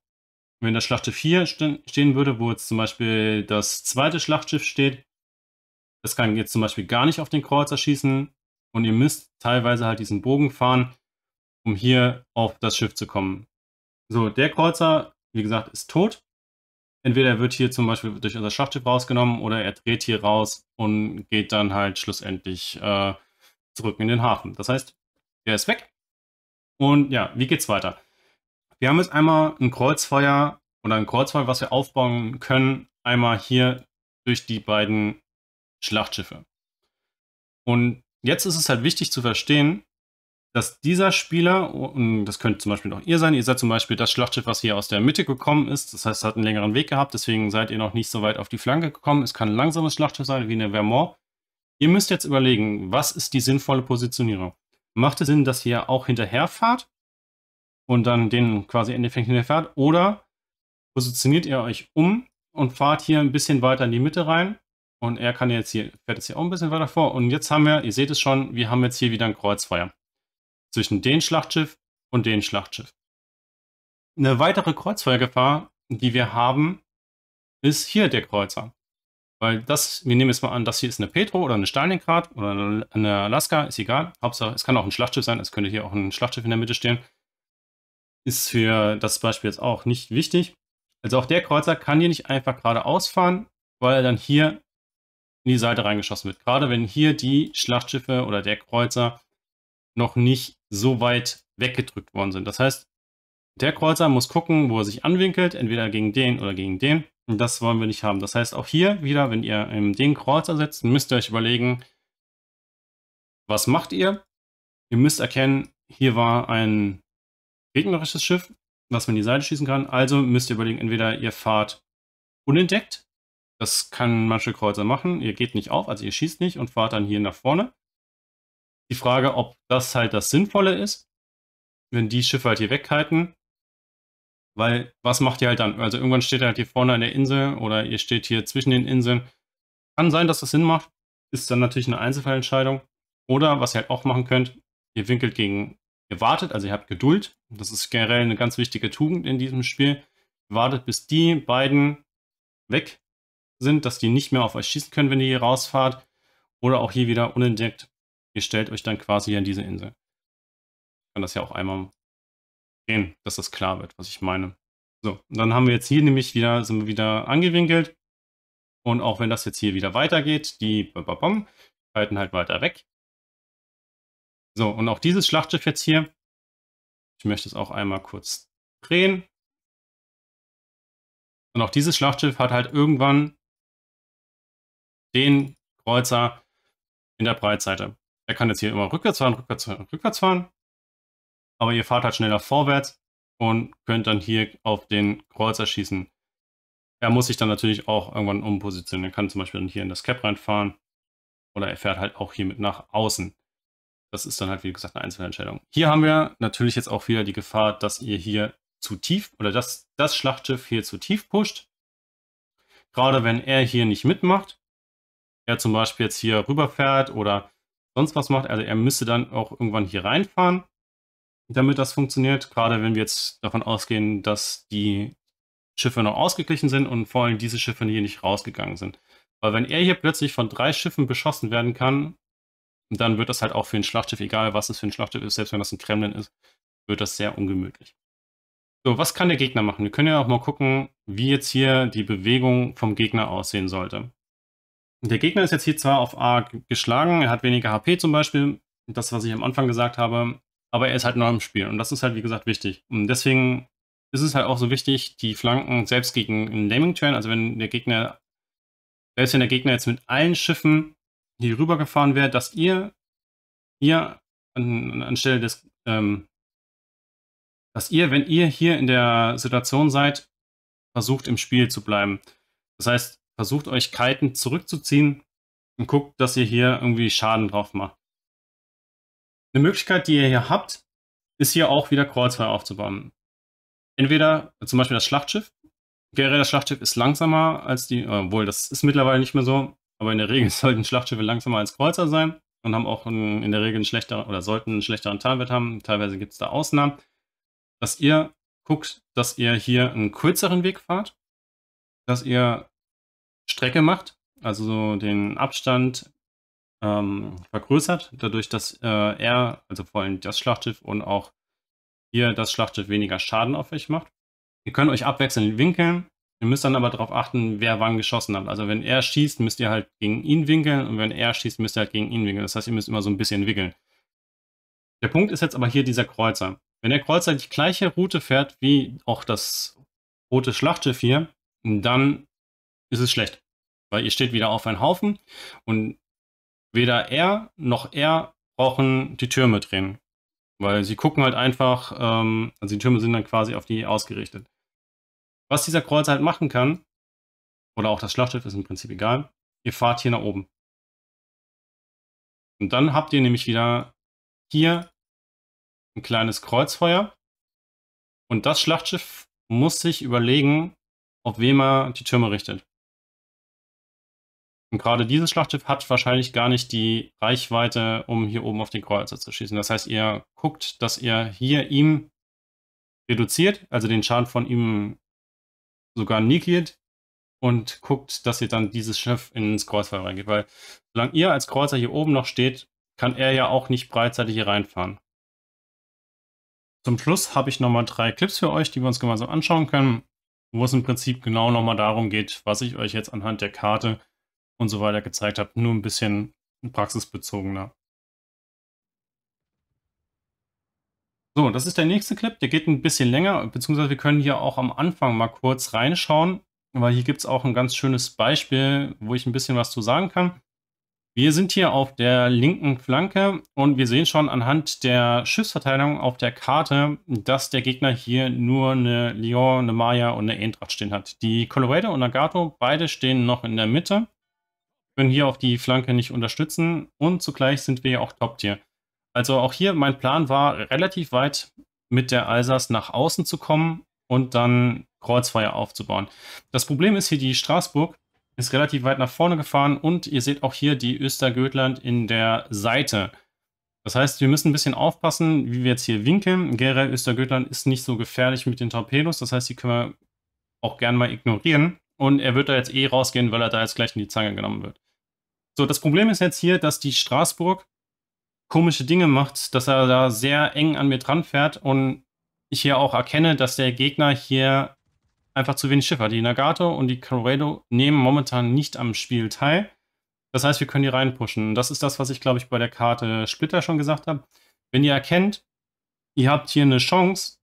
[SPEAKER 1] wenn das Schlachtschiff hier stehen würde, wo jetzt zum Beispiel das zweite Schlachtschiff steht, das kann jetzt zum Beispiel gar nicht auf den Kreuzer schießen und ihr müsst teilweise halt diesen Bogen fahren, um hier auf das Schiff zu kommen. So, der Kreuzer, wie gesagt, ist tot. Entweder er wird hier zum Beispiel durch unser Schlachtschiff rausgenommen oder er dreht hier raus und geht dann halt schlussendlich äh, zurück in den Hafen. Das heißt, er ist weg. Und ja, wie geht's weiter? Wir haben jetzt einmal ein Kreuzfeuer oder ein Kreuzfeuer, was wir aufbauen können, einmal hier durch die beiden Schlachtschiffe. Und jetzt ist es halt wichtig zu verstehen, dass dieser Spieler, und das könnte zum Beispiel auch ihr sein, ihr seid zum Beispiel das Schlachtschiff, was hier aus der Mitte gekommen ist, das heißt, es hat einen längeren Weg gehabt, deswegen seid ihr noch nicht so weit auf die Flanke gekommen. Es kann ein langsames Schlachtschiff sein, wie eine Vermont. Ihr müsst jetzt überlegen, was ist die sinnvolle Positionierung? Macht es Sinn, dass ihr auch hinterherfahrt und dann den quasi Endeffekt hinterherfahrt? Oder positioniert ihr euch um und fahrt hier ein bisschen weiter in die Mitte rein und er kann jetzt hier, fährt jetzt hier auch ein bisschen weiter vor. Und jetzt haben wir, ihr seht es schon, wir haben jetzt hier wieder ein Kreuzfeuer. Zwischen dem Schlachtschiff und dem Schlachtschiff. Eine weitere Kreuzfeuergefahr, die wir haben, ist hier der Kreuzer. Weil das, wir nehmen jetzt mal an, das hier ist eine Petro oder eine Stalingrad oder eine Alaska, ist egal. Hauptsache, es kann auch ein Schlachtschiff sein, es könnte hier auch ein Schlachtschiff in der Mitte stehen. Ist für das Beispiel jetzt auch nicht wichtig. Also auch der Kreuzer kann hier nicht einfach geradeaus fahren, weil er dann hier in die Seite reingeschossen wird. Gerade wenn hier die Schlachtschiffe oder der Kreuzer noch nicht so weit weggedrückt worden sind. Das heißt, der Kreuzer muss gucken, wo er sich anwinkelt, entweder gegen den oder gegen den. Und das wollen wir nicht haben. Das heißt, auch hier wieder, wenn ihr ähm, den Kreuzer setzt, müsst ihr euch überlegen, was macht ihr? Ihr müsst erkennen, hier war ein gegnerisches Schiff, was man in die Seite schießen kann. Also müsst ihr überlegen, entweder ihr fahrt unentdeckt das kann manche Kreuzer machen. Ihr geht nicht auf, also ihr schießt nicht und fahrt dann hier nach vorne. Die Frage, ob das halt das Sinnvolle ist, wenn die Schiffe halt hier weghalten. Weil was macht ihr halt dann? Also irgendwann steht ihr halt hier vorne an der Insel oder ihr steht hier zwischen den Inseln. Kann sein, dass das Sinn macht. Ist dann natürlich eine Einzelfallentscheidung. Oder was ihr halt auch machen könnt, ihr winkelt gegen, ihr wartet, also ihr habt Geduld. Das ist generell eine ganz wichtige Tugend in diesem Spiel. Wartet, bis die beiden weg sind, dass die nicht mehr auf euch schießen können, wenn ihr hier rausfahrt. Oder auch hier wieder unentdeckt. Ihr stellt euch dann quasi an diese Insel. Ich kann das ja auch einmal gehen, dass das klar wird, was ich meine. So, und dann haben wir jetzt hier nämlich wieder, sind wir wieder angewinkelt. Und auch wenn das jetzt hier wieder weitergeht, die halten halt weiter weg. So, und auch dieses Schlachtschiff jetzt hier, ich möchte es auch einmal kurz drehen. Und auch dieses Schlachtschiff hat halt irgendwann den Kreuzer in der Breitseite. Er kann jetzt hier immer rückwärts fahren, rückwärts fahren, rückwärts fahren. Aber ihr fahrt halt schneller vorwärts und könnt dann hier auf den Kreuzer schießen. Er muss sich dann natürlich auch irgendwann umpositionieren. Er kann zum Beispiel dann hier in das Cap reinfahren oder er fährt halt auch hier mit nach außen. Das ist dann halt, wie gesagt, eine Einzelentscheidung. Hier haben wir natürlich jetzt auch wieder die Gefahr, dass ihr hier zu tief oder dass das Schlachtschiff hier zu tief pusht. Gerade wenn er hier nicht mitmacht, er zum Beispiel jetzt hier rüberfährt oder sonst was macht. Also er müsste dann auch irgendwann hier reinfahren, damit das funktioniert. Gerade wenn wir jetzt davon ausgehen, dass die Schiffe noch ausgeglichen sind und vor allem diese Schiffe hier nicht rausgegangen sind. Weil wenn er hier plötzlich von drei Schiffen beschossen werden kann, dann wird das halt auch für ein Schlachtschiff, egal was es für ein Schlachtschiff ist, selbst wenn das ein Kremlin ist, wird das sehr ungemütlich. So, was kann der Gegner machen? Wir können ja auch mal gucken, wie jetzt hier die Bewegung vom Gegner aussehen sollte. Der Gegner ist jetzt hier zwar auf A geschlagen, er hat weniger HP zum Beispiel, das, was ich am Anfang gesagt habe, aber er ist halt neu im Spiel und das ist halt, wie gesagt, wichtig. Und deswegen ist es halt auch so wichtig, die Flanken selbst gegen einen Naming Turn, also wenn der Gegner, selbst wenn der Gegner jetzt mit allen Schiffen hier rübergefahren wäre, dass ihr, ihr an, anstelle des, ähm, dass ihr, wenn ihr hier in der Situation seid, versucht im Spiel zu bleiben. Das heißt, versucht euch Kiten zurückzuziehen und guckt, dass ihr hier irgendwie Schaden drauf macht. Eine Möglichkeit, die ihr hier habt, ist hier auch wieder Kreuzfeuer aufzubauen. Entweder zum Beispiel das Schlachtschiff. Generell das Schlachtschiff ist langsamer als die, obwohl das ist mittlerweile nicht mehr so, aber in der Regel sollten Schlachtschiffe langsamer als Kreuzer sein und haben auch in, in der Regel einen schlechteren oder sollten einen schlechteren Talwert haben. Teilweise gibt es da Ausnahmen, dass ihr guckt, dass ihr hier einen kürzeren Weg fahrt, dass ihr Strecke macht, also den Abstand ähm, vergrößert, dadurch, dass äh, er, also vor allem das Schlachtschiff und auch hier das Schlachtschiff weniger Schaden auf euch macht. Ihr könnt euch abwechselnd winkeln, ihr müsst dann aber darauf achten, wer wann geschossen hat. Also wenn er schießt, müsst ihr halt gegen ihn winkeln und wenn er schießt, müsst ihr halt gegen ihn winkeln. Das heißt, ihr müsst immer so ein bisschen wickeln. Der Punkt ist jetzt aber hier dieser Kreuzer. Wenn der Kreuzer die gleiche Route fährt wie auch das rote Schlachtschiff hier, dann ist es schlecht. Weil ihr steht wieder auf einen Haufen und weder er noch er brauchen die Türme drehen. Weil sie gucken halt einfach, ähm, also die Türme sind dann quasi auf die ausgerichtet. Was dieser Kreuz halt machen kann, oder auch das Schlachtschiff ist im Prinzip egal, ihr fahrt hier nach oben. Und dann habt ihr nämlich wieder hier ein kleines Kreuzfeuer. Und das Schlachtschiff muss sich überlegen, auf wem er die Türme richtet. Und gerade dieses Schlachtschiff hat wahrscheinlich gar nicht die Reichweite, um hier oben auf den Kreuzer zu schießen. Das heißt, ihr guckt, dass ihr hier ihm reduziert, also den Schaden von ihm sogar negiert und guckt, dass ihr dann dieses Schiff ins Kreuzfeuer reingeht. Weil solange ihr als Kreuzer hier oben noch steht, kann er ja auch nicht breitseitig hier reinfahren. Zum Schluss habe ich nochmal drei Clips für euch, die wir uns gemeinsam anschauen können, wo es im Prinzip genau nochmal darum geht, was ich euch jetzt anhand der Karte und so weiter gezeigt habe, nur ein bisschen praxisbezogener. So, das ist der nächste Clip, der geht ein bisschen länger, beziehungsweise wir können hier auch am Anfang mal kurz reinschauen, weil hier gibt es auch ein ganz schönes Beispiel, wo ich ein bisschen was zu sagen kann. Wir sind hier auf der linken Flanke und wir sehen schon anhand der Schiffsverteilung auf der Karte, dass der Gegner hier nur eine Lyon, eine Maya und eine Eintracht stehen hat. Die Colorado und Nagato, beide stehen noch in der Mitte können hier auf die Flanke nicht unterstützen und zugleich sind wir ja auch Top-Tier. Also auch hier, mein Plan war, relativ weit mit der Alsace nach außen zu kommen und dann Kreuzfeuer aufzubauen. Das Problem ist hier, die Straßburg ist relativ weit nach vorne gefahren und ihr seht auch hier die Östergötland in der Seite. Das heißt, wir müssen ein bisschen aufpassen, wie wir jetzt hier winkeln. Generell Östergötland ist nicht so gefährlich mit den Torpedos, das heißt, die können wir auch gern mal ignorieren. Und er wird da jetzt eh rausgehen, weil er da jetzt gleich in die Zange genommen wird. So, das Problem ist jetzt hier, dass die Straßburg komische Dinge macht, dass er da sehr eng an mir dran fährt und ich hier auch erkenne, dass der Gegner hier einfach zu wenig Schiffe hat. Die Nagato und die Colorado nehmen momentan nicht am Spiel teil. Das heißt, wir können die reinpushen. Das ist das, was ich, glaube ich, bei der Karte Splitter schon gesagt habe. Wenn ihr erkennt, ihr habt hier eine Chance,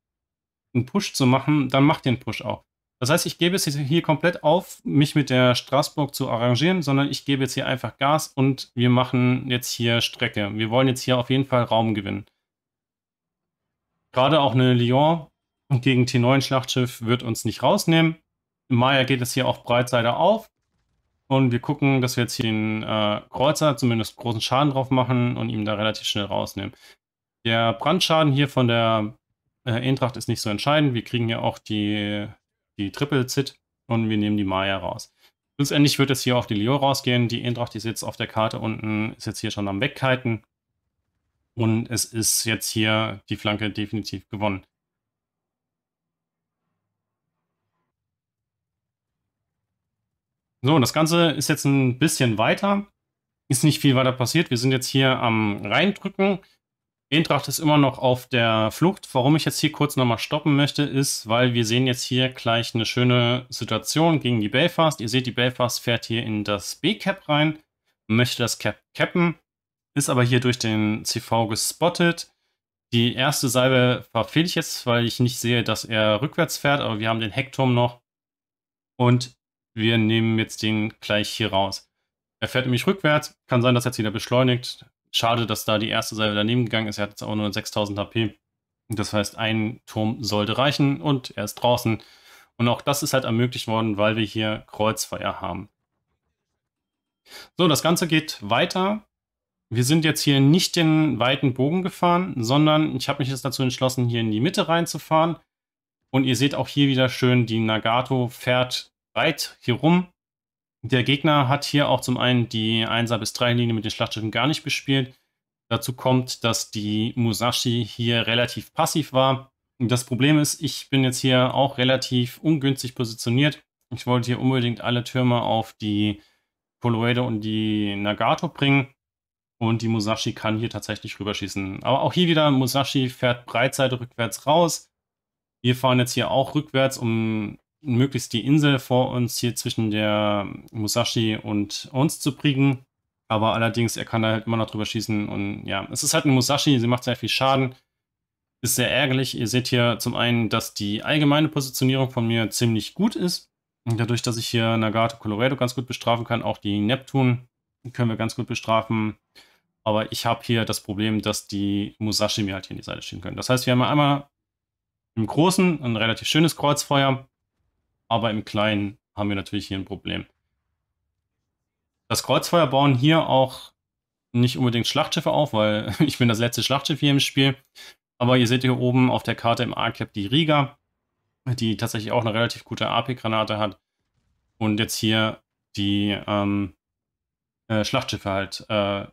[SPEAKER 1] einen Push zu machen, dann macht den Push auch. Das heißt, ich gebe es hier komplett auf, mich mit der Straßburg zu arrangieren, sondern ich gebe jetzt hier einfach Gas und wir machen jetzt hier Strecke. Wir wollen jetzt hier auf jeden Fall Raum gewinnen. Gerade auch eine Lyon gegen T9-Schlachtschiff wird uns nicht rausnehmen. Im Maya geht es hier auch Breitseite auf. Und wir gucken, dass wir jetzt hier den äh, Kreuzer zumindest großen Schaden drauf machen und ihm da relativ schnell rausnehmen. Der Brandschaden hier von der äh, Eintracht ist nicht so entscheidend. Wir kriegen ja auch die die Triple Zit und wir nehmen die Maya raus. Schlussendlich wird es hier auf die Leo rausgehen. Die Eintracht ist jetzt auf der Karte unten, ist jetzt hier schon am Wegkiten. Und es ist jetzt hier die Flanke definitiv gewonnen. So, das Ganze ist jetzt ein bisschen weiter. Ist nicht viel weiter passiert. Wir sind jetzt hier am Reindrücken. Eintracht ist immer noch auf der Flucht. Warum ich jetzt hier kurz nochmal stoppen möchte, ist, weil wir sehen jetzt hier gleich eine schöne Situation gegen die Belfast. Ihr seht, die Belfast fährt hier in das B-Cap rein, möchte das Cap cappen, ist aber hier durch den CV gespottet. Die erste Salbe verfehle ich jetzt, weil ich nicht sehe, dass er rückwärts fährt, aber wir haben den Heckturm noch und wir nehmen jetzt den gleich hier raus. Er fährt nämlich rückwärts, kann sein, dass er jetzt wieder beschleunigt, Schade, dass da die erste Salve daneben gegangen ist. Er hat jetzt auch nur 6000 HP. Das heißt, ein Turm sollte reichen und er ist draußen. Und auch das ist halt ermöglicht worden, weil wir hier Kreuzfeuer haben. So, das Ganze geht weiter. Wir sind jetzt hier nicht den weiten Bogen gefahren, sondern ich habe mich jetzt dazu entschlossen, hier in die Mitte reinzufahren. Und ihr seht auch hier wieder schön, die Nagato fährt weit hier rum der Gegner hat hier auch zum einen die 1er bis 3 Linie mit den Schlachtschiffen gar nicht bespielt. Dazu kommt, dass die Musashi hier relativ passiv war. Das Problem ist, ich bin jetzt hier auch relativ ungünstig positioniert. Ich wollte hier unbedingt alle Türme auf die Koloede und die Nagato bringen. Und die Musashi kann hier tatsächlich rüberschießen. Aber auch hier wieder, Musashi fährt Breitseite rückwärts raus. Wir fahren jetzt hier auch rückwärts, um möglichst die Insel vor uns hier zwischen der Musashi und uns zu kriegen. Aber allerdings, er kann da halt immer noch drüber schießen. Und ja, es ist halt ein Musashi, sie macht sehr viel Schaden. Ist sehr ärgerlich. Ihr seht hier zum einen, dass die allgemeine Positionierung von mir ziemlich gut ist. dadurch, dass ich hier Nagato Colorado ganz gut bestrafen kann, auch die Neptun können wir ganz gut bestrafen. Aber ich habe hier das Problem, dass die Musashi mir halt hier in die Seite schieben können. Das heißt, wir haben einmal im Großen ein relativ schönes Kreuzfeuer aber im Kleinen haben wir natürlich hier ein Problem. Das Kreuzfeuer bauen hier auch nicht unbedingt Schlachtschiffe auf, weil ich bin das letzte Schlachtschiff hier im Spiel. Aber ihr seht hier oben auf der Karte im A-Cap die Riga, die tatsächlich auch eine relativ gute AP-Granate hat. Und jetzt hier die ähm, äh, Schlachtschiffe halt äh,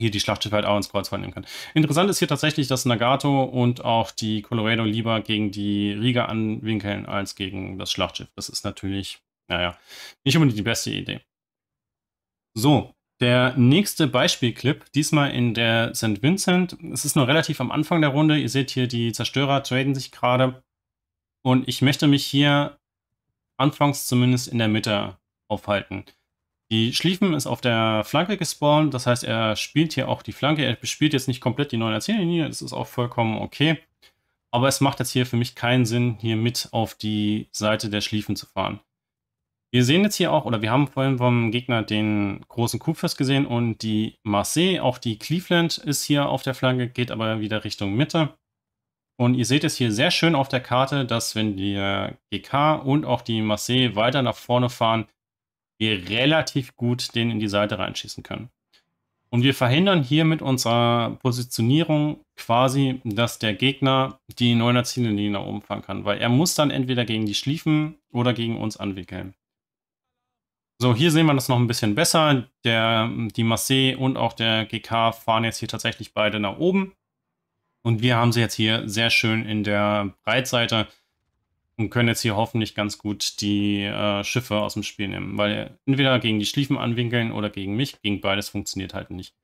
[SPEAKER 1] hier die Schlachtschiffe halt auch ins Kreuzfeuer nehmen kann. Interessant ist hier tatsächlich, dass Nagato und auch die Colorado lieber gegen die Riga anwinkeln als gegen das Schlachtschiff. Das ist natürlich, naja, nicht unbedingt die beste Idee. So, der nächste Beispielclip, diesmal in der St. Vincent. Es ist nur relativ am Anfang der Runde. Ihr seht hier, die Zerstörer traden sich gerade. Und ich möchte mich hier anfangs zumindest in der Mitte aufhalten. Die Schliefen ist auf der Flanke gespawnt, das heißt, er spielt hier auch die Flanke. Er bespielt jetzt nicht komplett die 9er Linie, das ist auch vollkommen okay. Aber es macht jetzt hier für mich keinen Sinn, hier mit auf die Seite der Schliefen zu fahren. Wir sehen jetzt hier auch, oder wir haben vorhin vom Gegner den großen Kupfers gesehen und die Marseille, auch die Cleveland ist hier auf der Flanke, geht aber wieder Richtung Mitte. Und ihr seht es hier sehr schön auf der Karte, dass wenn die GK und auch die Marseille weiter nach vorne fahren, wir relativ gut den in die Seite reinschießen können. Und wir verhindern hier mit unserer Positionierung quasi, dass der Gegner die 900 er Ziellinie nach oben fahren kann, weil er muss dann entweder gegen die Schliefen oder gegen uns anwickeln. So, hier sehen wir das noch ein bisschen besser. Der, die Marseille und auch der GK fahren jetzt hier tatsächlich beide nach oben. Und wir haben sie jetzt hier sehr schön in der Breitseite und können jetzt hier hoffentlich ganz gut die äh, Schiffe aus dem Spiel nehmen, weil entweder gegen die Schliefen anwinkeln oder gegen mich, gegen beides funktioniert halt nicht.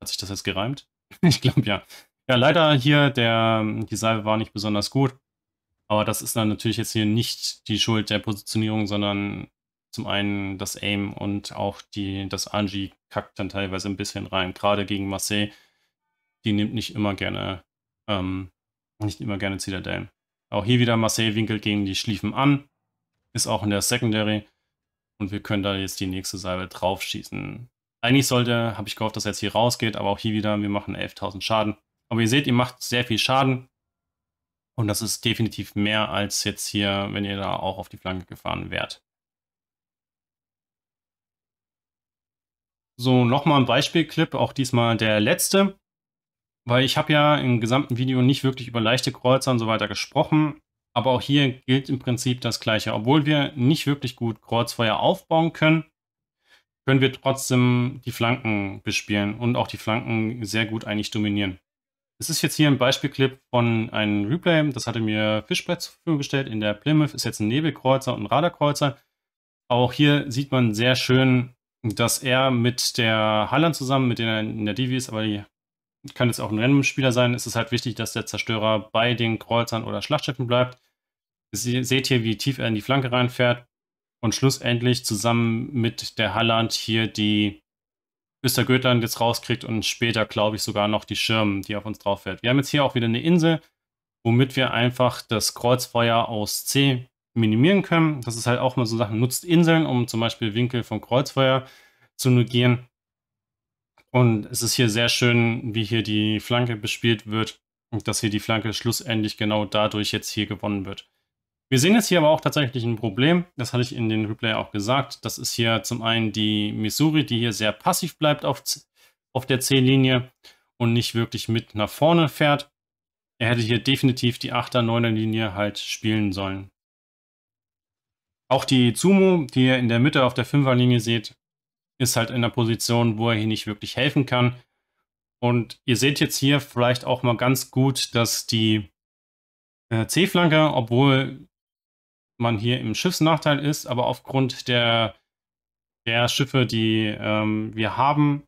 [SPEAKER 1] Hat sich das jetzt gereimt? ich glaube ja. Ja, leider hier, der, die Salve war nicht besonders gut, aber das ist dann natürlich jetzt hier nicht die Schuld der Positionierung, sondern zum einen das Aim und auch die, das Angie kackt dann teilweise ein bisschen rein. Gerade gegen Marseille, die nimmt nicht immer gerne, ähm, nicht immer gerne Zitadellen. Auch hier wieder Marseille Winkel gegen die Schliefen an. Ist auch in der Secondary. Und wir können da jetzt die nächste Salve draufschießen. Eigentlich sollte, habe ich gehofft, dass er jetzt hier rausgeht, aber auch hier wieder, wir machen 11.000 Schaden. Aber ihr seht, ihr macht sehr viel Schaden. Und das ist definitiv mehr als jetzt hier, wenn ihr da auch auf die Flanke gefahren wärt. So, nochmal ein Beispielclip, auch diesmal der letzte weil ich habe ja im gesamten Video nicht wirklich über leichte Kreuzer und so weiter gesprochen, aber auch hier gilt im Prinzip das Gleiche. Obwohl wir nicht wirklich gut Kreuzfeuer aufbauen können, können wir trotzdem die Flanken bespielen und auch die Flanken sehr gut eigentlich dominieren. Es ist jetzt hier ein Beispielclip von einem Replay, das hatte mir Fischbrett zur Verfügung gestellt. In der Plymouth ist jetzt ein Nebelkreuzer und ein Radarkreuzer. Auch hier sieht man sehr schön, dass er mit der Halland zusammen, mit denen er in der Divi ist, aber die kann jetzt auch ein Random-Spieler sein, ist es halt wichtig, dass der Zerstörer bei den Kreuzern oder Schlachtschiffen bleibt. Sie, seht hier, wie tief er in die Flanke reinfährt und schlussendlich zusammen mit der Halland hier die Östergötland jetzt rauskriegt und später, glaube ich, sogar noch die Schirmen, die auf uns drauf fährt. Wir haben jetzt hier auch wieder eine Insel, womit wir einfach das Kreuzfeuer aus C minimieren können. Das ist halt auch mal so Sachen, nutzt Inseln, um zum Beispiel Winkel vom Kreuzfeuer zu negieren. Und es ist hier sehr schön, wie hier die Flanke bespielt wird und dass hier die Flanke schlussendlich genau dadurch jetzt hier gewonnen wird. Wir sehen jetzt hier aber auch tatsächlich ein Problem, das hatte ich in den Replay auch gesagt. Das ist hier zum einen die Missouri, die hier sehr passiv bleibt auf, auf der C-Linie und nicht wirklich mit nach vorne fährt. Er hätte hier definitiv die 8er, 9er Linie halt spielen sollen. Auch die Zumo, die ihr in der Mitte auf der 5er Linie seht, ist halt in der Position, wo er hier nicht wirklich helfen kann. Und ihr seht jetzt hier vielleicht auch mal ganz gut, dass die äh, C-Flanke, obwohl man hier im Schiffsnachteil ist, aber aufgrund der, der Schiffe, die ähm, wir haben,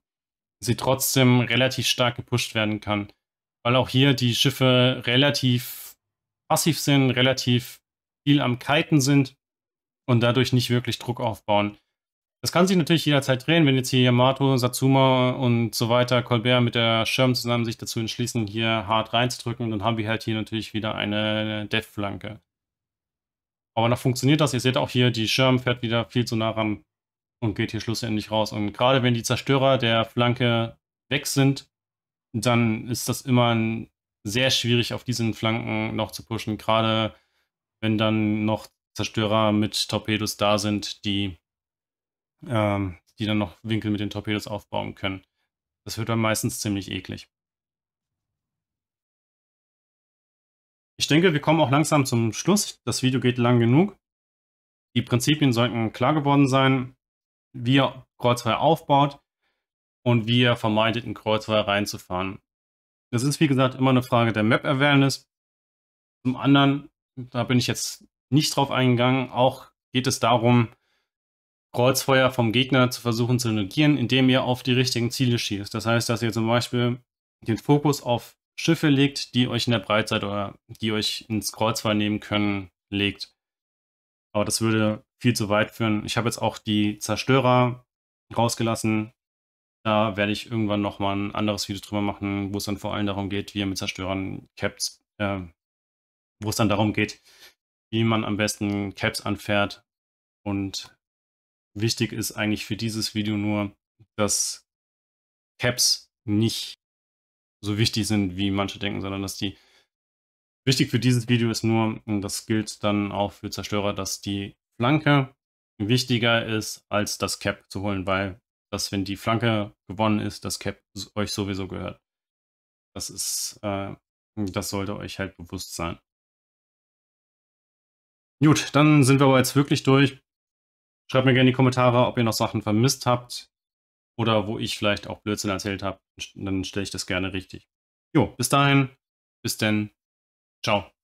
[SPEAKER 1] sie trotzdem relativ stark gepusht werden kann. Weil auch hier die Schiffe relativ passiv sind, relativ viel am Kiten sind und dadurch nicht wirklich Druck aufbauen. Das kann sich natürlich jederzeit drehen, wenn jetzt hier Yamato, Satsuma und so weiter, Colbert mit der Schirm zusammen sich dazu entschließen, hier hart reinzudrücken, dann haben wir halt hier natürlich wieder eine Death-Flanke. Aber noch funktioniert das. Ihr seht auch hier, die Schirm fährt wieder viel zu nah ran und geht hier schlussendlich raus. Und gerade wenn die Zerstörer der Flanke weg sind, dann ist das immer sehr schwierig, auf diesen Flanken noch zu pushen. Gerade wenn dann noch Zerstörer mit Torpedos da sind, die ähm, die dann noch Winkel mit den Torpedos aufbauen können. Das wird dann meistens ziemlich eklig. Ich denke, wir kommen auch langsam zum Schluss. Das Video geht lang genug. Die Prinzipien sollten klar geworden sein, wie ihr Kreuzfeuer aufbaut und wie ihr vermeidet, in Kreuzfeuer reinzufahren. Das ist, wie gesagt, immer eine Frage der Map-Awareness. Zum anderen, da bin ich jetzt nicht drauf eingegangen, auch geht es darum, Kreuzfeuer vom Gegner zu versuchen zu negieren, indem ihr auf die richtigen Ziele schießt. Das heißt, dass ihr zum Beispiel den Fokus auf Schiffe legt, die euch in der Breitzeit oder die euch ins Kreuzfeuer nehmen können, legt. Aber das würde viel zu weit führen. Ich habe jetzt auch die Zerstörer rausgelassen. Da werde ich irgendwann nochmal ein anderes Video drüber machen, wo es dann vor allem darum geht, wie ihr mit Zerstörern Caps, äh, wo es dann darum geht, wie man am besten Caps anfährt und Wichtig ist eigentlich für dieses Video nur, dass Caps nicht so wichtig sind, wie manche denken, sondern dass die wichtig für dieses Video ist nur, und das gilt dann auch für Zerstörer, dass die Flanke wichtiger ist, als das Cap zu holen, weil dass wenn die Flanke gewonnen ist, das Cap euch sowieso gehört. Das ist, äh, das sollte euch halt bewusst sein. Gut, dann sind wir aber jetzt wirklich durch. Schreibt mir gerne in die Kommentare, ob ihr noch Sachen vermisst habt oder wo ich vielleicht auch Blödsinn erzählt habe. Dann stelle ich das gerne richtig. Jo, bis dahin, bis denn. Ciao.